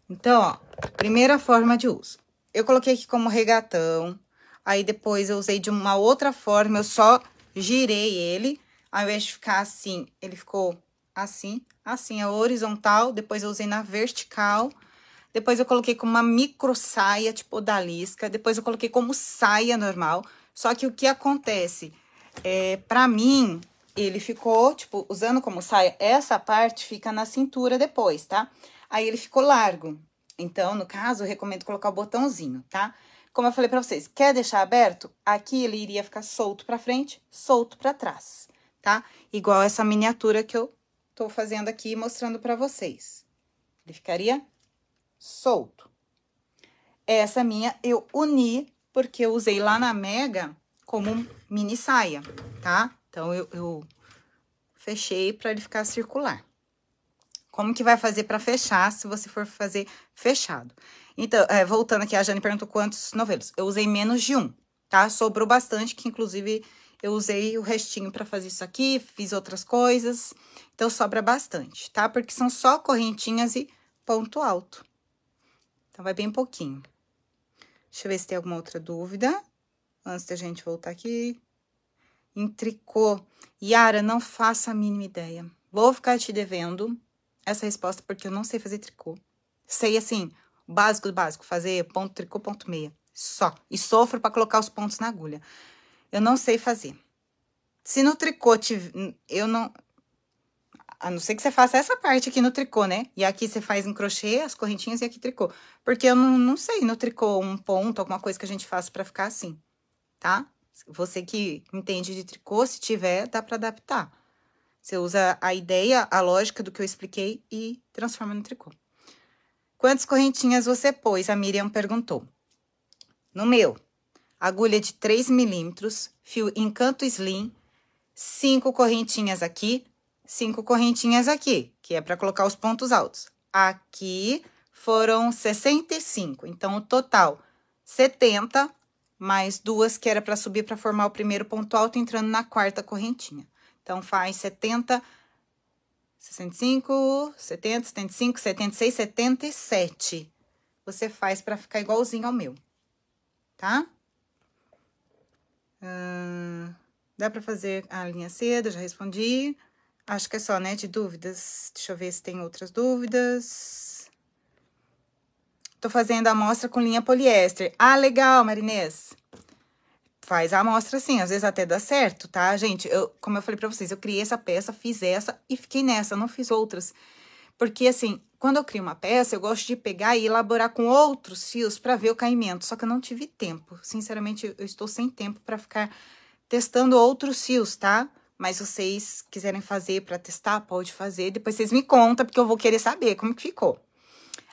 Então, ó, primeira forma de uso. Eu coloquei aqui como regatão, Aí depois eu usei de uma outra forma, eu só girei ele. Ao invés de ficar assim, ele ficou assim, assim, a é horizontal. Depois eu usei na vertical. Depois eu coloquei com uma micro saia, tipo odalisca. Depois eu coloquei como saia normal. Só que o que acontece? É, pra mim, ele ficou, tipo, usando como saia, essa parte fica na cintura depois, tá? Aí ele ficou largo. Então, no caso, eu recomendo colocar o botãozinho, tá? Tá? Como eu falei para vocês, quer deixar aberto? Aqui ele iria ficar solto para frente, solto para trás, tá? Igual essa miniatura que eu tô fazendo aqui mostrando para vocês. Ele ficaria solto. Essa minha eu uni porque eu usei lá na Mega como mini saia, tá? Então, eu, eu fechei para ele ficar circular. Como que vai fazer para fechar se você for fazer fechado? Então, é, voltando aqui, a Jane perguntou quantos novelos. Eu usei menos de um, tá? Sobrou bastante, que inclusive eu usei o restinho para fazer isso aqui, fiz outras coisas. Então, sobra bastante, tá? Porque são só correntinhas e ponto alto. Então, vai bem pouquinho. Deixa eu ver se tem alguma outra dúvida. Antes da gente voltar aqui. Em tricô. Yara, não faça a mínima ideia. Vou ficar te devendo essa resposta porque eu não sei fazer tricô. Sei, assim, básico do básico, fazer ponto, tricô, ponto, meia. Só. E sofro para colocar os pontos na agulha. Eu não sei fazer. Se no tricô tiver. eu não... A não ser que você faça essa parte aqui no tricô, né? E aqui você faz em crochê as correntinhas e aqui tricô. Porque eu não, não sei no tricô um ponto, alguma coisa que a gente faça para ficar assim, tá? Você que entende de tricô, se tiver, dá para adaptar. Você usa a ideia, a lógica do que eu expliquei e transforma no tricô. Quantas correntinhas você pôs? A Miriam perguntou. No meu, agulha de 3 milímetros, fio encanto slim, cinco correntinhas aqui, cinco correntinhas aqui, que é para colocar os pontos altos. Aqui foram 65, então o total 70 mais duas que era para subir para formar o primeiro ponto alto entrando na quarta correntinha. Então, faz 70, 65, 70, 75, 76, 77. Você faz para ficar igualzinho ao meu, tá? Hum, dá para fazer a linha cedo, já respondi. Acho que é só, né, de dúvidas. Deixa eu ver se tem outras dúvidas. Tô fazendo a amostra com linha poliéster. Ah, legal, Marinês faz a amostra assim, às vezes até dá certo, tá, gente? Eu, como eu falei pra vocês, eu criei essa peça, fiz essa e fiquei nessa, não fiz outras. Porque, assim, quando eu crio uma peça, eu gosto de pegar e elaborar com outros fios para ver o caimento, só que eu não tive tempo. Sinceramente, eu estou sem tempo para ficar testando outros fios, tá? Mas vocês quiserem fazer para testar, pode fazer. Depois vocês me contam, porque eu vou querer saber como que ficou.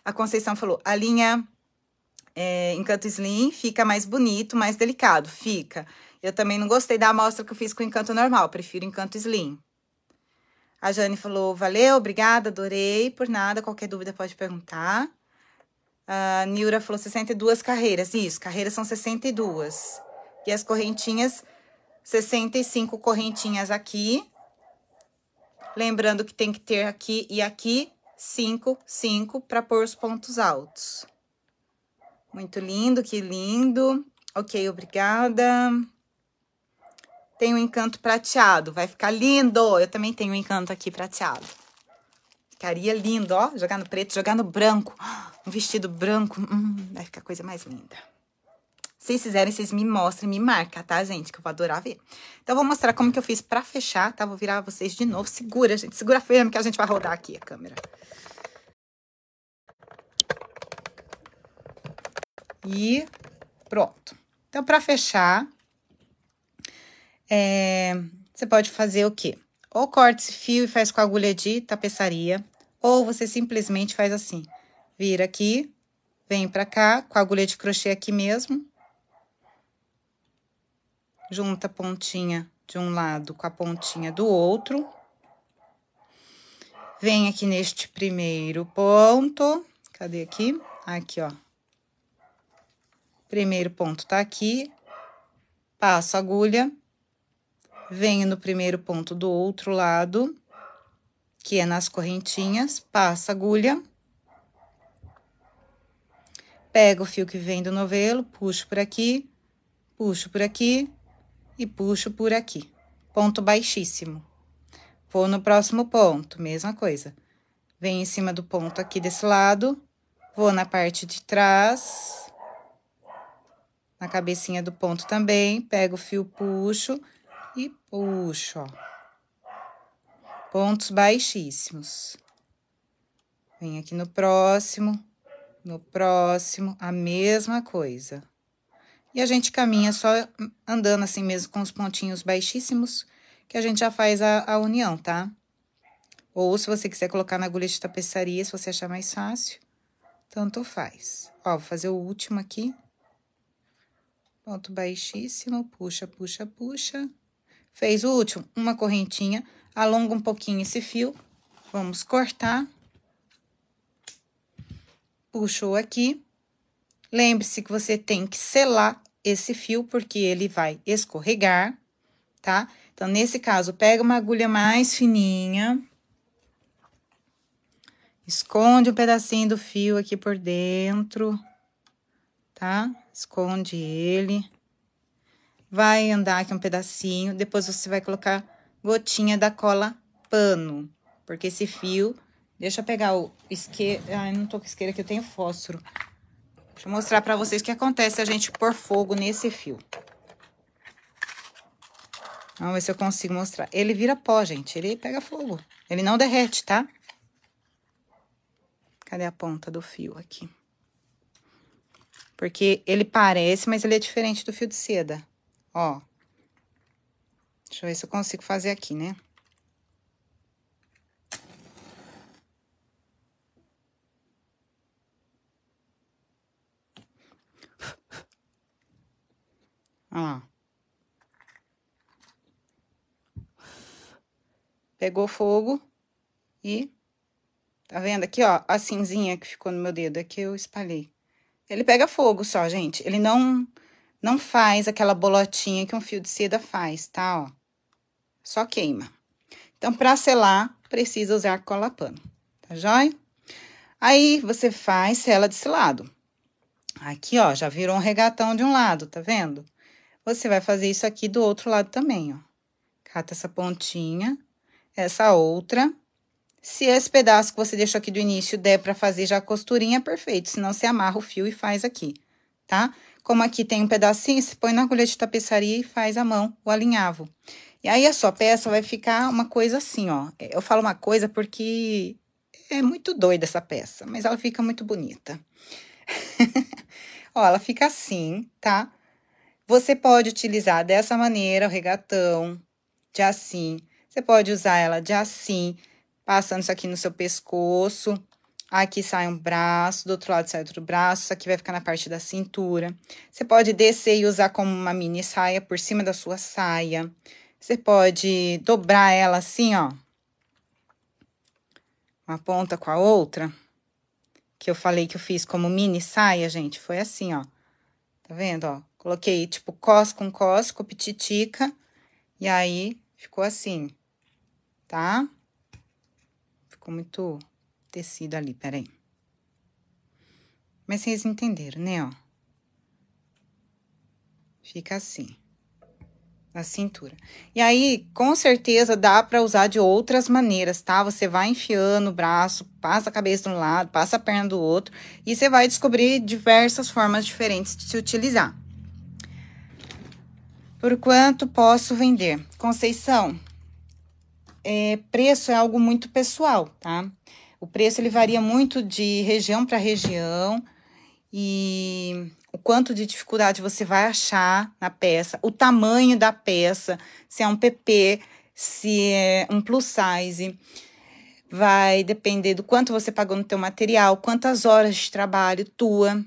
A Conceição falou, a linha é, encanto slim, fica mais bonito, mais delicado, fica. Eu também não gostei da amostra que eu fiz com encanto normal, prefiro encanto slim. A Jane falou, valeu, obrigada, adorei, por nada, qualquer dúvida pode perguntar. A Niura falou, 62 carreiras, isso, carreiras são 62. E as correntinhas, 65 correntinhas aqui. Lembrando que tem que ter aqui e aqui, 5, 5, para pôr os pontos altos. Muito lindo, que lindo. Ok, obrigada. Tem um encanto prateado, vai ficar lindo. Eu também tenho um encanto aqui prateado. Ficaria lindo, ó, jogar no preto, jogar no branco. Um vestido branco, hum, vai ficar coisa mais linda. Se vocês fizerem, vocês me mostrem, me marcam, tá, gente? Que eu vou adorar ver. Então, eu vou mostrar como que eu fiz pra fechar, tá? Vou virar vocês de novo. Segura, gente. Segura firme que a gente vai rodar aqui a câmera. E pronto. Então, para fechar, é, você pode fazer o quê? Ou corta esse fio e faz com a agulha de tapeçaria, ou você simplesmente faz assim. Vira aqui, vem pra cá, com a agulha de crochê aqui mesmo. Junta a pontinha de um lado com a pontinha do outro. Vem aqui neste primeiro ponto. Cadê aqui? Aqui, ó. Primeiro ponto tá aqui, passo a agulha, venho no primeiro ponto do outro lado, que é nas correntinhas, passo a agulha, pego o fio que vem do novelo, puxo por aqui, puxo por aqui e puxo por aqui. Ponto baixíssimo. Vou no próximo ponto, mesma coisa. Venho em cima do ponto aqui desse lado, vou na parte de trás, na cabecinha do ponto também, pego o fio, puxo e puxo, ó. Pontos baixíssimos. Vem aqui no próximo, no próximo, a mesma coisa. E a gente caminha só andando assim mesmo com os pontinhos baixíssimos, que a gente já faz a, a união, tá? Ou se você quiser colocar na agulha de tapeçaria, se você achar mais fácil, tanto faz. Ó, vou fazer o último aqui. Ponto baixíssimo, puxa, puxa, puxa. Fez o último, uma correntinha, alonga um pouquinho esse fio. Vamos cortar. Puxou aqui. Lembre-se que você tem que selar esse fio, porque ele vai escorregar, tá? Então, nesse caso, pega uma agulha mais fininha. Esconde um pedacinho do fio aqui por dentro, tá? Tá? esconde ele. Vai andar aqui um pedacinho, depois você vai colocar gotinha da cola pano, porque esse fio... Deixa eu pegar o isqueiro... Ai, não tô com isqueiro aqui, eu tenho fósforo. Deixa eu mostrar pra vocês o que acontece se a gente pôr fogo nesse fio. Vamos ver se eu consigo mostrar. Ele vira pó, gente. Ele pega fogo. Ele não derrete, tá? Cadê a ponta do fio aqui? Porque ele parece, mas ele é diferente do fio de seda. Ó. Deixa eu ver se eu consigo fazer aqui, né? Ó. Pegou fogo e... Tá vendo aqui, ó? A cinzinha que ficou no meu dedo aqui é eu espalhei. Ele pega fogo só, gente. Ele não não faz aquela bolotinha que um fio de seda faz, tá? Ó, só queima. Então, para selar, precisa usar cola pano, tá joia? Aí, você faz sela desse lado. Aqui, ó, já virou um regatão de um lado, tá vendo? Você vai fazer isso aqui do outro lado também, ó. Cata essa pontinha, essa outra se esse pedaço que você deixou aqui do início der para fazer já a costurinha, perfeito. Senão, você amarra o fio e faz aqui, tá? Como aqui tem um pedacinho, você põe na agulha de tapeçaria e faz a mão, o alinhavo. E aí, a sua peça vai ficar uma coisa assim, ó. Eu falo uma coisa porque é muito doida essa peça, mas ela fica muito bonita. ó, ela fica assim, tá? Você pode utilizar dessa maneira o regatão, de assim. Você pode usar ela de assim. Passando isso aqui no seu pescoço. Aqui sai um braço, do outro lado sai outro braço. Isso aqui vai ficar na parte da cintura. Você pode descer e usar como uma mini saia por cima da sua saia. Você pode dobrar ela assim, ó. Uma ponta com a outra. Que eu falei que eu fiz como mini saia, gente. Foi assim, ó. Tá vendo, ó? Coloquei, tipo, cos com cos, com pititica. E aí, ficou assim, tá? Tá? ficou muito tecido ali, peraí. Mas vocês entenderam, né, ó? Fica assim. Na cintura. E aí, com certeza, dá para usar de outras maneiras, tá? Você vai enfiando o braço, passa a cabeça de um lado, passa a perna do outro. E você vai descobrir diversas formas diferentes de se utilizar. Por quanto posso vender? Conceição, é, preço é algo muito pessoal, tá? O preço ele varia muito de região para região e o quanto de dificuldade você vai achar na peça, o tamanho da peça, se é um PP, se é um plus size. Vai depender do quanto você pagou no teu material, quantas horas de trabalho tua.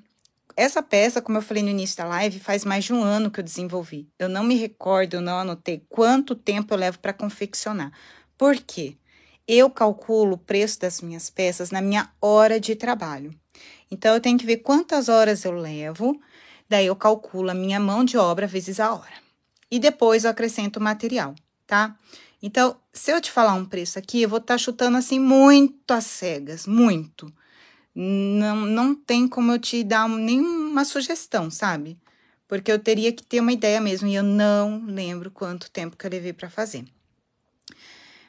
Essa peça, como eu falei no início da live, faz mais de um ano que eu desenvolvi. Eu não me recordo, eu não anotei quanto tempo eu levo para confeccionar, por quê? Eu calculo o preço das minhas peças na minha hora de trabalho. Então, eu tenho que ver quantas horas eu levo, daí eu calculo a minha mão de obra vezes a hora. E depois eu acrescento o material, tá? Então, se eu te falar um preço aqui, eu vou estar tá chutando assim muito às cegas, muito. Não, não tem como eu te dar nenhuma sugestão, sabe? Porque eu teria que ter uma ideia mesmo e eu não lembro quanto tempo que eu levei para fazer.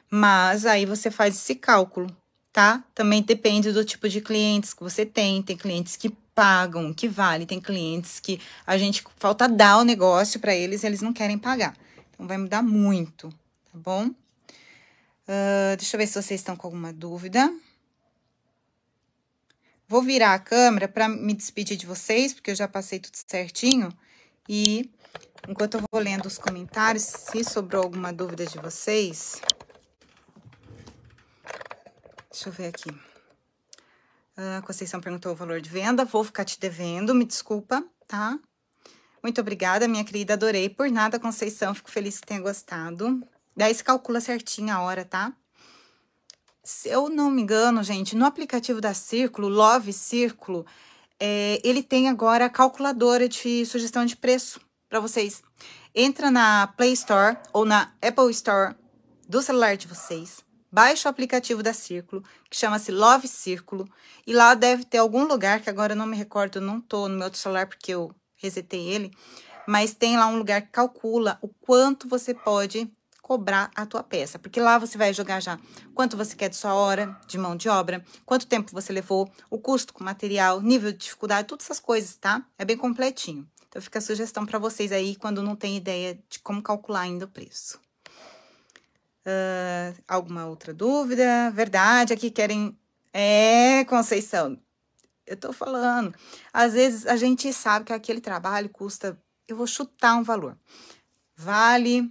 Mas aí você faz esse cálculo, tá? Também depende do tipo de clientes que você tem. Tem clientes que pagam, que vale, tem clientes que a gente falta dar o negócio para eles, e eles não querem pagar. Então vai mudar muito, tá bom? Uh, deixa eu ver se vocês estão com alguma dúvida. Vou virar a câmera para me despedir de vocês, porque eu já passei tudo certinho. E enquanto eu vou lendo os comentários, se sobrou alguma dúvida de vocês, Deixa eu ver aqui. A ah, Conceição perguntou o valor de venda. Vou ficar te devendo, me desculpa, tá? Muito obrigada, minha querida. Adorei. Por nada, Conceição. Fico feliz que tenha gostado. Daí se calcula certinho a hora, tá? Se eu não me engano, gente, no aplicativo da Círculo, Love Círculo, é, ele tem agora a calculadora de sugestão de preço para vocês. Entra na Play Store ou na Apple Store do celular de vocês Baixe o aplicativo da Círculo, que chama-se Love Círculo, e lá deve ter algum lugar, que agora eu não me recordo, não estou no meu outro celular porque eu resetei ele, mas tem lá um lugar que calcula o quanto você pode cobrar a tua peça, porque lá você vai jogar já quanto você quer de sua hora, de mão de obra, quanto tempo você levou, o custo com material, nível de dificuldade, todas essas coisas, tá? É bem completinho. Então fica a sugestão para vocês aí quando não tem ideia de como calcular ainda o preço. Uh, alguma outra dúvida? Verdade, aqui querem. É, Conceição, eu tô falando. Às vezes a gente sabe que aquele trabalho custa. Eu vou chutar um valor. Vale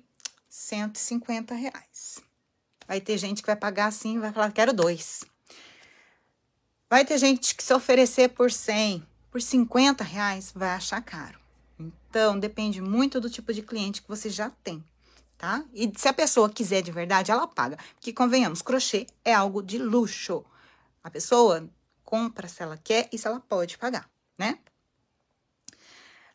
150 reais. Vai ter gente que vai pagar assim, vai falar, quero dois. Vai ter gente que se oferecer por 100, por 50 reais, vai achar caro. Então, depende muito do tipo de cliente que você já tem tá? E se a pessoa quiser de verdade, ela paga. Porque, convenhamos, crochê é algo de luxo. A pessoa compra se ela quer e se ela pode pagar, né?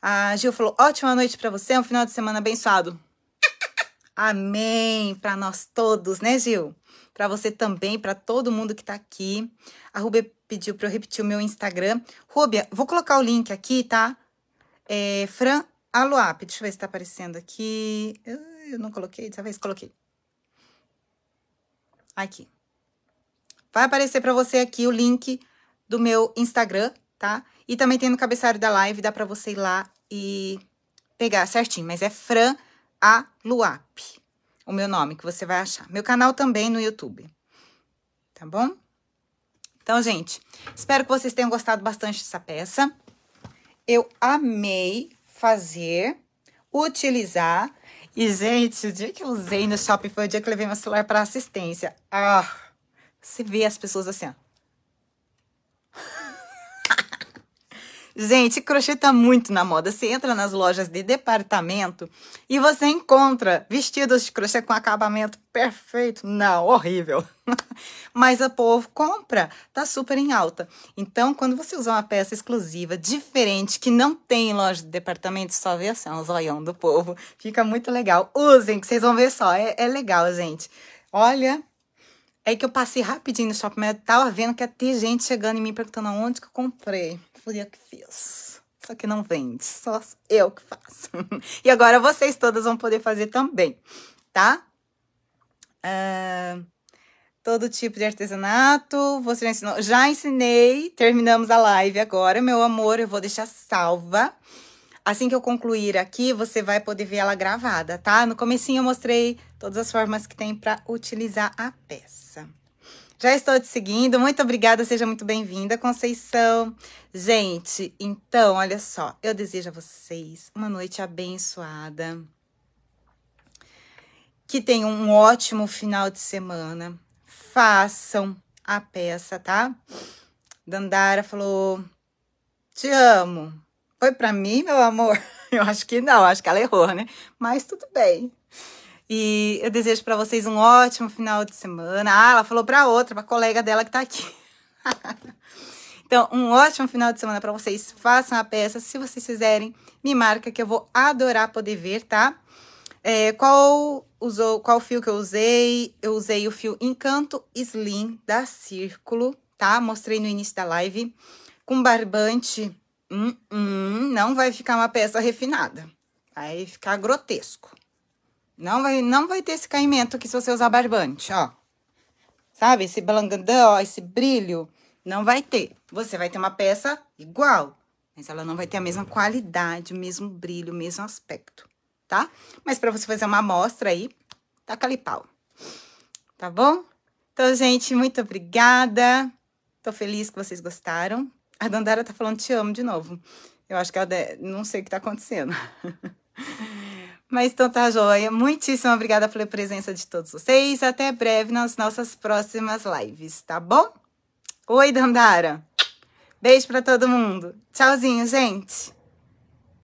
A Gil falou: ótima noite para você, é um final de semana abençoado. Amém para nós todos, né, Gil? Para você também, para todo mundo que tá aqui. A Rubia pediu para eu repetir o meu Instagram. Rubia, vou colocar o link aqui, tá? É, Fran Aluap, deixa eu ver se tá aparecendo aqui. Uh. Eu não coloquei dessa vez? Coloquei. Aqui. Vai aparecer para você aqui o link do meu Instagram, tá? E também tem no cabeçalho da live, dá para você ir lá e pegar certinho. Mas é Fran A. Luap, o meu nome que você vai achar. Meu canal também no YouTube, tá bom? Então, gente, espero que vocês tenham gostado bastante dessa peça. Eu amei fazer, utilizar e, gente, o dia que eu usei no shopping foi o dia que eu levei meu celular para assistência. Ah, se vê as pessoas assim, ó. Gente, crochê tá muito na moda. Você entra nas lojas de departamento e você encontra vestidos de crochê com acabamento perfeito. Não, horrível. Mas o povo compra, tá super em alta. Então, quando você usar uma peça exclusiva, diferente, que não tem em loja de departamento, só vê assim, um zoião do povo. Fica muito legal. Usem, que vocês vão ver só. É, é legal, gente. Olha, é que eu passei rapidinho no shopping, mas tava vendo que ia ter gente chegando em mim perguntando aonde que eu comprei. Fui eu que fiz. Só que não vende, só eu que faço. e agora vocês todas vão poder fazer também, tá? Uh, todo tipo de artesanato, você já ensinou? Já ensinei, terminamos a live agora, meu amor, eu vou deixar salva. Assim que eu concluir aqui, você vai poder ver ela gravada, tá? No comecinho eu mostrei todas as formas que tem para utilizar a peça. Já estou te seguindo, muito obrigada, seja muito bem-vinda, Conceição. Gente, então, olha só, eu desejo a vocês uma noite abençoada, que tenham um ótimo final de semana, façam a peça, tá? Dandara falou, te amo, foi para mim, meu amor? Eu acho que não, acho que ela errou, né? Mas tudo bem. E eu desejo para vocês um ótimo final de semana. Ah, ela falou para outra, para colega dela que tá aqui. então, um ótimo final de semana para vocês. Façam a peça, se vocês fizerem, me marca que eu vou adorar poder ver, tá? É, qual usou, qual fio que eu usei? Eu usei o fio Encanto Slim da Círculo, tá? Mostrei no início da live com barbante Hum, hum, não vai ficar uma peça refinada. Vai ficar grotesco. Não vai, não vai ter esse caimento aqui se você usar barbante, ó. Sabe? Esse blangandã, ó, esse brilho. Não vai ter. Você vai ter uma peça igual, mas ela não vai ter a mesma qualidade, o mesmo brilho, o mesmo aspecto, tá? Mas para você fazer uma amostra aí, taca ali Tá bom? Então, gente, muito obrigada. Tô feliz que vocês gostaram. A Dandara tá falando te amo de novo. Eu acho que ela não sei o que tá acontecendo. Mas então tá joia. Muitíssimo obrigada pela presença de todos vocês. Até breve nas nossas próximas lives, tá bom? Oi, Dandara. Beijo para todo mundo. Tchauzinho, gente.